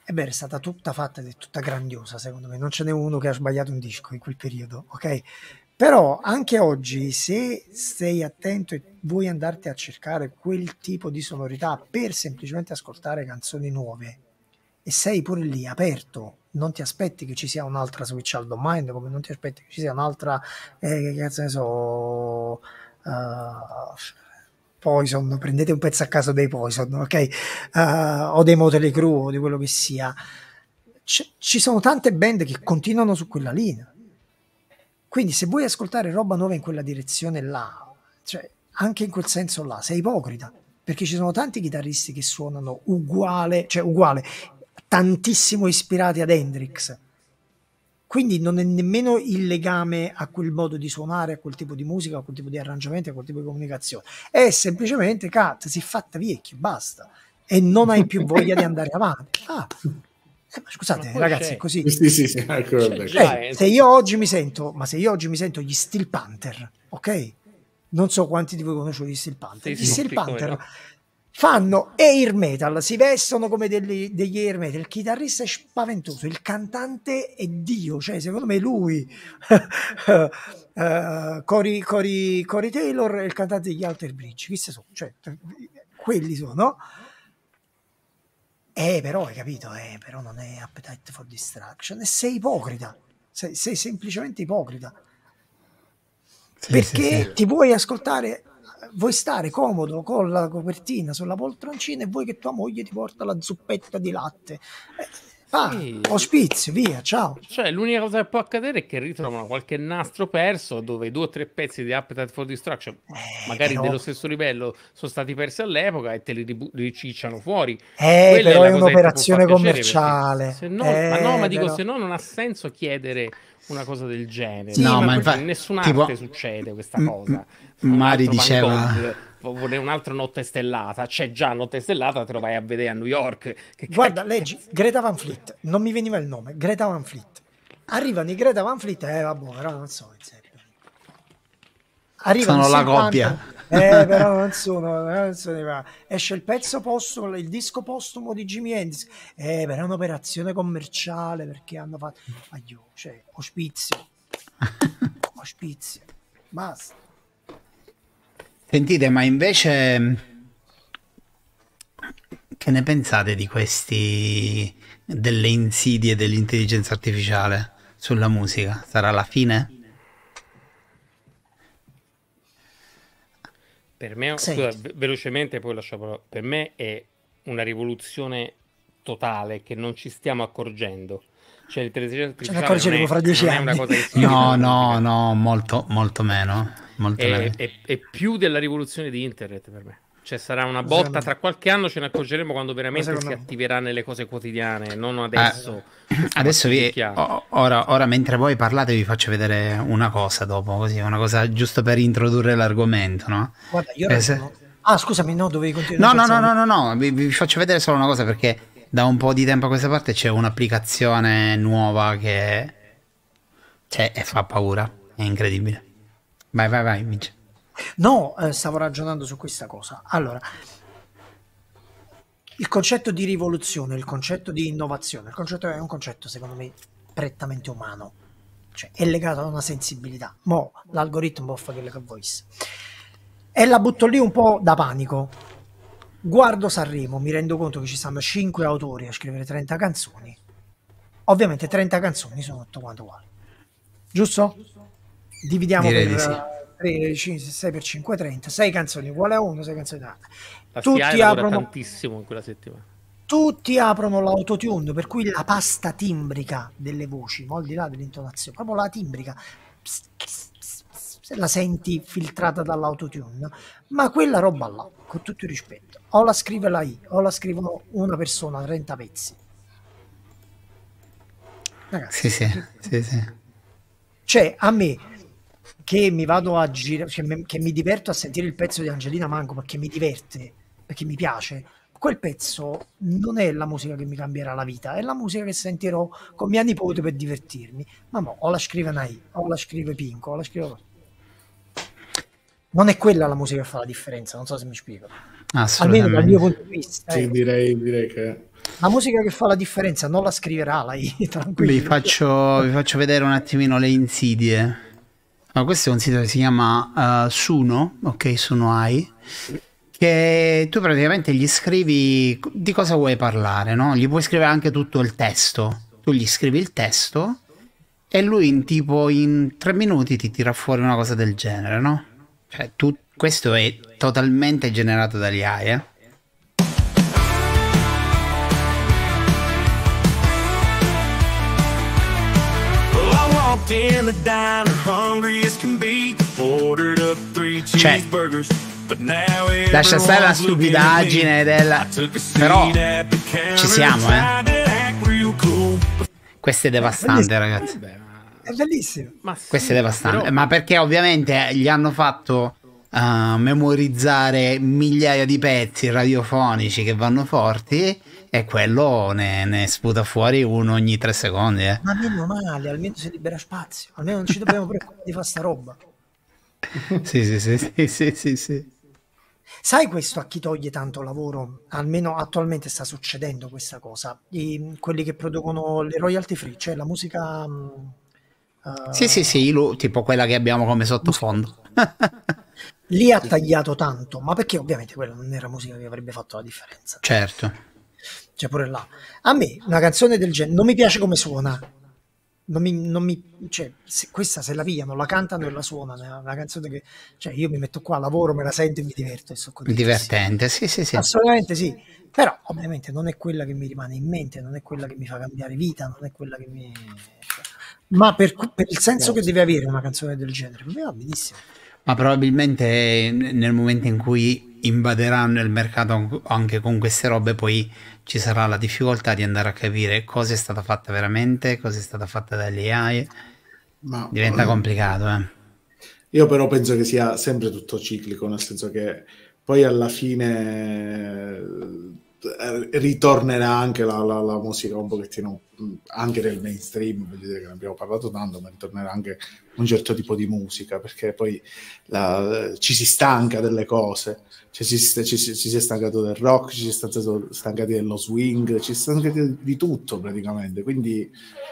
e beh, è stata tutta fatta ed è tutta grandiosa, secondo me. Non ce n'è uno che ha sbagliato un disco in quel periodo, ok? Però anche oggi, se sei attento e vuoi andarti a cercare quel tipo di sonorità per semplicemente ascoltare canzoni nuove, e sei pure lì aperto non ti aspetti che ci sia un'altra Switch al domain, come non ti aspetti che ci sia un'altra, eh, che cazzo ne so, uh, Poison, prendete un pezzo a caso dei Poison, ok? Uh, o dei Motley Crue, o di quello che sia. C- ci sono tante band che continuano su quella linea. Quindi se vuoi ascoltare roba nuova in quella direzione là, cioè anche in quel senso là, sei ipocrita perché ci sono tanti chitarristi che suonano uguale, cioè uguale, tantissimo ispirati ad Hendrix. Quindi non è nemmeno il legame a quel modo di suonare, a quel tipo di musica, a quel tipo di arrangiamento, a quel tipo di comunicazione. È semplicemente, cat, si è fatta vecchio, basta. E non hai più voglia di andare avanti. Ah, eh, scusate, eh, ragazzi, è così. Sì, sì, sì, ecco, eh, se io oggi mi sento, ma se io oggi mi sento gli Steel Panther, ok? Non so quanti di voi conoscono gli Steel Panther. Sì, gli Steel Panther fanno air metal, si vestono come degli, degli air metal, il chitarrista è spaventoso, il cantante è Dio, cioè secondo me lui, uh, Cory, Cory, Cory Taylor è il cantante degli Alter Bridge, chissà sono, cioè, quelli sono, no? Eh però hai capito, eh, però non è Appetite for Distraction, e sei ipocrita, sei, sei semplicemente ipocrita. Sì, perché sì, sì. ti vuoi ascoltare vuoi stare comodo con la copertina sulla poltroncina e vuoi che tua moglie ti porta la zuppetta di latte. Eh, Ah, sì. ospizio, via, ciao. Cioè, l'unica cosa che può accadere è che ritrovano qualche nastro perso dove due o tre pezzi di Appetite for Destruction, eh, magari però... dello stesso livello, sono stati persi all'epoca e te li ribu- ricicciano fuori. Eh, Quella però è, è un'operazione commerciale. Perché, no, eh, ma no, ma eh, dico, però... se no non ha senso chiedere una cosa del genere. Sì, no, ma infatti, in nessun tipo... succede questa cosa. M- Mari diceva... Bangkok, vuole un'altra notte stellata, c'è già notte stellata, te lo vai a vedere a New York. Che Guarda, cazzo? leggi, Greta Van Fleet, non mi veniva il nome, Greta Van Fleet. Arrivano i Greta Van Fleet, eh vabbè, però non so, Arrivano sono la coppia. Eh, però non sono, non sono esce il pezzo postumo, il disco postumo di Jimi Hendrix. Eh, però è un'operazione commerciale perché hanno fatto... Aiuto, cioè, ospizio. Ospizio. Basta. Sentite, ma invece mm, che ne pensate di questi delle insidie dell'intelligenza artificiale sulla musica? Sarà la fine? Per me, scusa, velocemente poi lasciamo. Per me è una rivoluzione totale che non ci stiamo accorgendo. Cioè l'intelligenza artificiale Ce ne accorgeremo fra dieci anni. no, no, no, molto, molto meno. È, è, è, più della rivoluzione di internet per me. Cioè sarà una botta, tra qualche anno ce ne accorgeremo quando veramente si attiverà nelle cose quotidiane, non adesso. Eh, adesso vi, ora, ora, mentre voi parlate vi faccio vedere una cosa dopo, così, una cosa giusto per introdurre l'argomento, no? Guarda, io eh, se... Ah, scusami, no, dovevi continuare. No, no, no, no, no, no. Vi, vi faccio vedere solo una cosa perché da un po' di tempo a questa parte c'è un'applicazione nuova che... Cioè, fa paura, è incredibile. Vai, vai, vai, Vince. No, eh, stavo ragionando su questa cosa. Allora, il concetto di rivoluzione, il concetto di innovazione, il concetto è un concetto, secondo me, prettamente umano. Cioè, è legato a una sensibilità. Mo, l'algoritmo fa quello che vuoi. E la butto lì un po' da panico. Guardo Sanremo, mi rendo conto che ci stanno 5 autori a scrivere 30 canzoni. Ovviamente 30 canzoni sono tutto quanto uguali. Giusto? dividiamo per sì. 3, 6 per 5, 30, 6 canzoni uguale a 1, 6 canzoni da Tutti aprono tantissimo in quella settimana. Tutti aprono l'autotune, per cui la pasta timbrica delle voci, al di là dell'intonazione, proprio la timbrica, se la senti filtrata dall'autotune, ma quella roba là, con tutto il rispetto, o la scrive la I, o la scrivono una persona, 30 pezzi. Ragazzi, sì, sì, sì, sì. Cioè, a me che mi vado a girare, cioè, che mi diverto a sentire il pezzo di Angelina Manco perché mi diverte, perché mi piace, quel pezzo non è la musica che mi cambierà la vita, è la musica che sentirò con mia nipote per divertirmi. Ma no, o la scrive Nai, o la scrive Pinco, o la scrive... Non è quella la musica che fa la differenza, non so se mi spiego. Almeno dal mio punto di vista. Sì, eh. direi, direi, che... La musica che fa la differenza non la scriverà lei, tranquillo. Vi faccio, vi faccio vedere un attimino le insidie. Ma questo è un sito che si chiama uh, Suno, ok, Suno Sunoai, che tu praticamente gli scrivi di cosa vuoi parlare, no? Gli puoi scrivere anche tutto il testo. Tu gli scrivi il testo e lui in tipo in tre minuti ti tira fuori una cosa del genere, no? Cioè, tu, questo è totalmente generato dagli AI, eh? in the diner, hungry as can be. Ordered up three cioè, cheeseburgers. Lascia stare la stupidaggine della. Però ci siamo, eh. Questo è devastante, ragazzi. Eh è bellissimo. Questo è devastante. Ma perché ovviamente gli hanno fatto uh, memorizzare migliaia di pezzi radiofonici che vanno forti e quello ne, ne, sputa fuori uno ogni tre secondi. Eh. Ma meno male, almeno si libera spazio, almeno non ci dobbiamo preoccupare di fare sta roba. sì, sì, sì, sì, sì, sì, Sai questo a chi toglie tanto lavoro? Almeno attualmente sta succedendo questa cosa. I, quelli che producono le royalty free, cioè la musica... Uh, sì, sì, sì, lo, tipo quella che abbiamo come sottofondo. Lì ha tagliato tanto, ma perché ovviamente quella non era musica che avrebbe fatto la differenza. Certo cioè pure là. A me una canzone del genere non mi piace come suona. Non mi, non mi, cioè, se, questa se la pigliano, la cantano e la suonano. È una canzone che cioè, io mi metto qua, lavoro, me la sento e mi diverto. E so Divertente, sì, sì, sì. Assolutamente sì. Però ovviamente non è quella che mi rimane in mente, non è quella che mi fa cambiare vita, non è quella che mi. Ma per, per il senso che deve avere una canzone del genere, mi va benissimo. Ma probabilmente nel momento in cui invaderanno il mercato anche con queste robe, poi ci sarà la difficoltà di andare a capire cosa è stata fatta veramente, cosa è stata fatta dagli AI. Ma, Diventa complicato. Eh. Io però penso che sia sempre tutto ciclico, nel senso che poi alla fine eh, ritornerà anche la, la, la musica un pochettino anche nel mainstream, vedete che ne abbiamo parlato tanto, ma ritornerà anche un certo tipo di musica, perché poi la, ci si stanca delle cose cioè, ci, ci, ci, si è stancato del rock, ci si è stancato, stancati dello swing, ci si è stancati di tutto praticamente. Quindi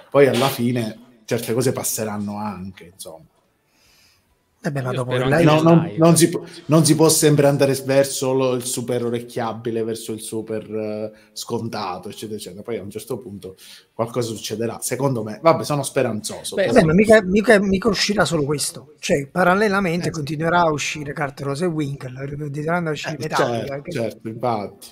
poi alla fine certe cose passeranno anche, insomma. Eh beh, ma dopo live... No, non, non, cioè si, non, si può, sempre andare verso il super orecchiabile, verso il super eh, scontato, eccetera, eccetera. Poi a un certo punto qualcosa succederà. Secondo me, vabbè, sono speranzoso. Beh, vabbè, ma mica, mica, mica, uscirà solo questo. Cioè, parallelamente eh, continuerà a uscire Carter Rose e Winkle, continueranno a eh, uscire eh, Metallica. Certo, certo infatti.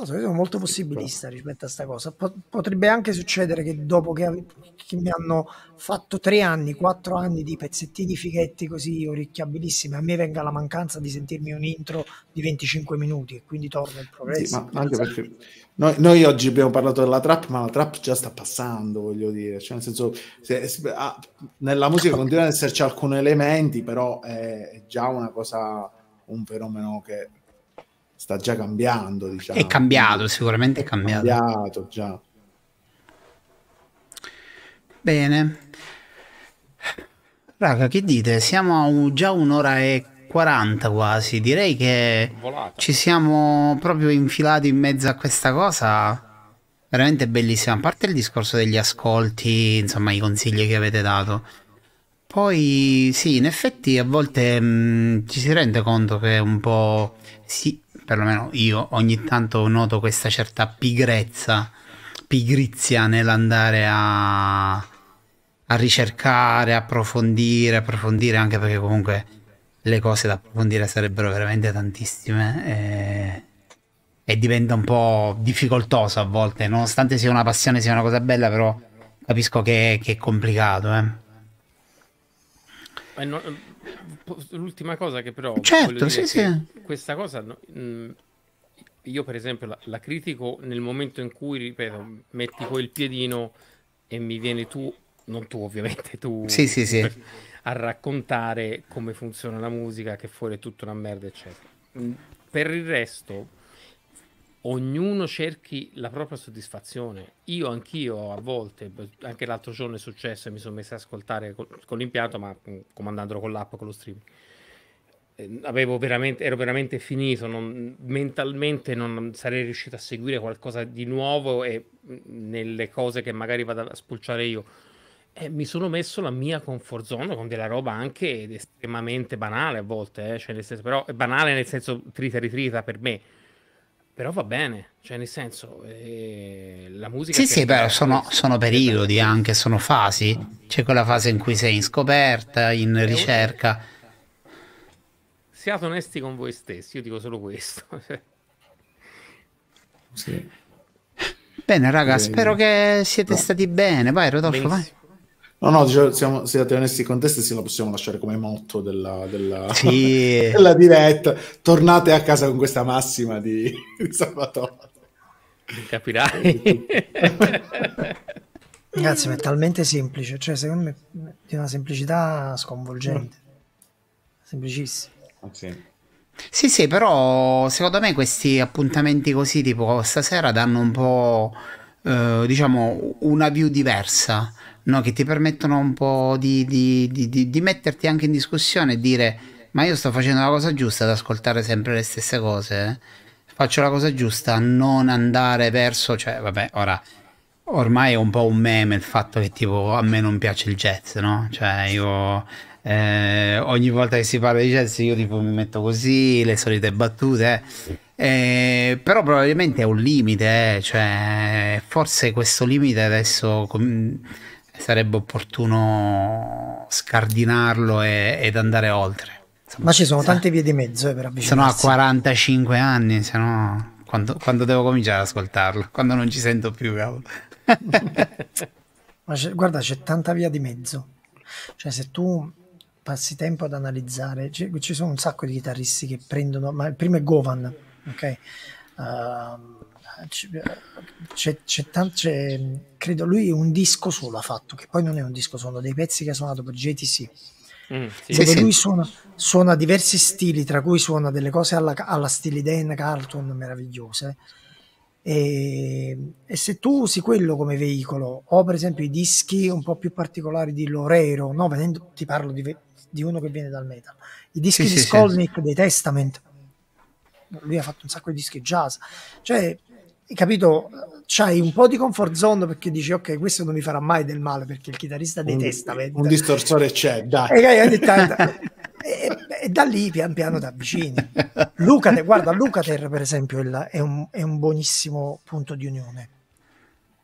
No, so, io sono molto possibilista rispetto a questa cosa. potrebbe anche succedere che dopo che, che, mi hanno fatto tre anni, quattro anni di pezzettini fighetti così orecchiabilissimi, a me venga la mancanza di sentirmi un intro di 25 minuti e quindi torna il progresso. Sì, ma anche perché noi, noi, oggi abbiamo parlato della trap, ma la trap già sta passando, voglio dire. Cioè, nel senso, se, se, ah, nella musica continuano ad esserci alcuni elementi, però è già una cosa, un fenomeno che sta già cambiando. Diciamo. È cambiato, sicuramente è cambiato. È cambiato già. Bene. Raga, che dite? Siamo a già un'ora e 40 quasi. Direi che Volata. ci siamo proprio infilati in mezzo a questa cosa. Veramente bellissima. A parte il discorso degli ascolti, insomma, i consigli che avete dato. Poi sì, in effetti a volte mh, mm, ci si rende conto che è un po' si, perlomeno io ogni tanto noto questa certa pigrezza, pigrizia nell'andare a, a ricercare, approfondire, approfondire, anche perché comunque le cose da approfondire sarebbero veramente tantissime e, e diventa un po' difficoltoso a volte, nonostante sia una passione, sia una cosa bella, però capisco che, che è complicato. Eh l'ultima cosa che però... Certo, sì, sì. Questa cosa... Mh, io per esempio la, la, critico nel momento in cui, ripeto, metti quel piedino e mi viene tu, non tu ovviamente, tu sì, sì, sì. a raccontare come funziona la musica, che fuori è tutta una merda, eccetera. Per il resto, ognuno cerchi la propria soddisfazione. Io anch'io a volte, anche l'altro giorno è successo e mi sono messo a ascoltare con, con l'impianto, ma mm, comandandolo con l'app, con lo streaming. Eh, veramente, ero veramente finito, non, mentalmente non sarei riuscito a seguire qualcosa di nuovo e mm, nelle cose che magari vado a spulciare io. Eh, mi sono messo la mia comfort zone con della roba anche estremamente banale a volte, eh, cioè senso, però è banale nel senso trita e ritrita per me però va bene, cioè nel senso, eh, la musica... Sì, sì, però sono, sono, periodi anche, sono fasi. C'è quella fase in cui sei in scoperta, in eh, ricerca. Siate onesti con voi stessi, io dico solo questo. sì. Bene, raga, bene. Eh, spero che siete stati bene. Vai, Rodolfo, Benissimo. vai. No, no, diciamo, siamo, siate onesti con testi, sì, la possiamo lasciare come motto della, della, sì. della, diretta. Tornate a casa con questa massima di, di Salvatore. Capirai. Grazie, ma è talmente semplice, cioè secondo me di una semplicità sconvolgente. Mm. Semplicissimo. Ah, sì. sì, sì, però secondo me questi appuntamenti così, tipo stasera, danno un po', eh, diciamo, una view diversa no? che ti permettono un po' di, di, di, di metterti anche in discussione e dire ma io sto facendo la cosa giusta ad ascoltare sempre le stesse cose, eh? faccio la cosa giusta a non andare verso, cioè vabbè, ora ormai è un po' un meme il fatto che tipo a me non piace il jazz, no? Cioè io eh, ogni volta che si parla di jazz io tipo mi metto così, le solite battute, eh, eh però probabilmente è un limite, eh, cioè forse questo limite adesso... Com- sarebbe opportuno scardinarlo e, ed andare oltre. Insomma, Ma ci sono tante vie di mezzo eh, per avvicinarsi. Se a 45 anni, se no quando, quando, devo cominciare ad ascoltarlo, quando non ci sento più, cavolo. Ma guarda, c'è tanta via di mezzo. Cioè se tu passi tempo ad analizzare, ci, sono un sacco di chitarristi che prendono, ma il primo è Govan, ok? Uh, c'è, c'è, tanto, c'è, credo lui un disco solo ha fatto, che poi non è un disco, sono dei pezzi che ha suonato per JTC. Mm, sì. Dove sì, lui Suona, suona, diversi stili, tra cui suona delle cose alla, alla stile Dan Carlton meravigliose. E, e, se tu usi quello come veicolo, o per esempio i dischi un po' più particolari di Lorero, no, venendo, ti parlo di, di, uno che viene dal metal, i dischi sì, di Skolnick dei Testament, lui ha fatto un sacco di dischi jazz, cioè capito? C'hai un po' di comfort zone perché dici, ok, questo non mi farà mai del male perché il chitarrista detesta. Un, un distorsore c'è, dai. E, e, e, da lì pian piano ti avvicini. Lucater, guarda, Lucater per esempio è un, è un buonissimo punto di unione.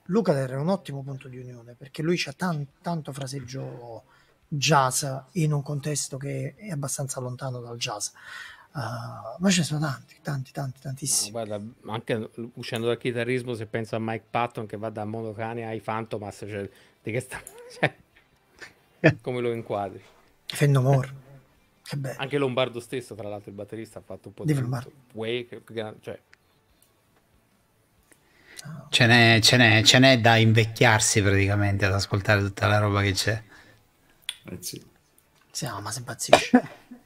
Lucater è un ottimo punto di unione perché lui c'ha tan, tanto fraseggio jazz in un contesto che è abbastanza lontano dal jazz. Uh, ma ce ne sono tanti, tanti, tanti, tantissimi. No, guarda, anche uscendo dal chitarrismo, se penso a Mike Patton che va da Monocane ai Phantomas, cioè, di che sta... Cioè, come lo inquadri? Fennomore. che bello. Anche Lombardo stesso, tra l'altro, il batterista ha fatto un po' di... di tutto. Wake, cioè... Ah. Ce n'è, ce, n'è, ce n'è da invecchiarsi praticamente ad ascoltare tutta la roba che c'è. Eh sì. Sì, no, ma si impazzisce.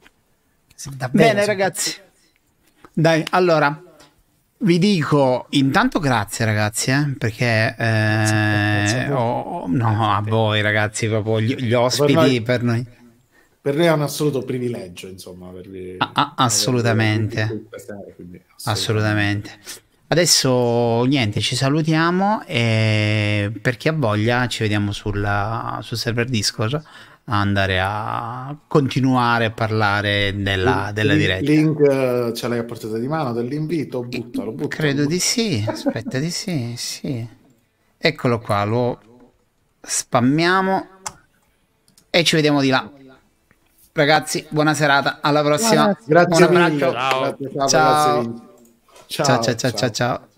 Bene, ragazzi. Dai, allora. Vi dico intanto grazie ragazzi, eh, perché eh, grazie, grazie a oh, no, a voi ragazzi, proprio gli, gli ospiti per noi, per noi. Per noi è un assoluto privilegio, insomma. Avervi, ah, ah assolutamente. assolutamente. assolutamente. Adesso niente, ci salutiamo e per chi ha voglia ci vediamo sulla, sul server Discord andare a continuare a parlare della, della diretta. Il eh, link ce l'hai a portata di mano dell'invito? Buttalo, buttalo. Credo di sì, aspetta di sì, sì. Eccolo qua, lo spammiamo e ci vediamo di là. Ragazzi, buona serata, alla prossima. Grazie, grazie, ciao. Ciao. ciao, ciao. ciao, ciao, ciao, ciao. ciao.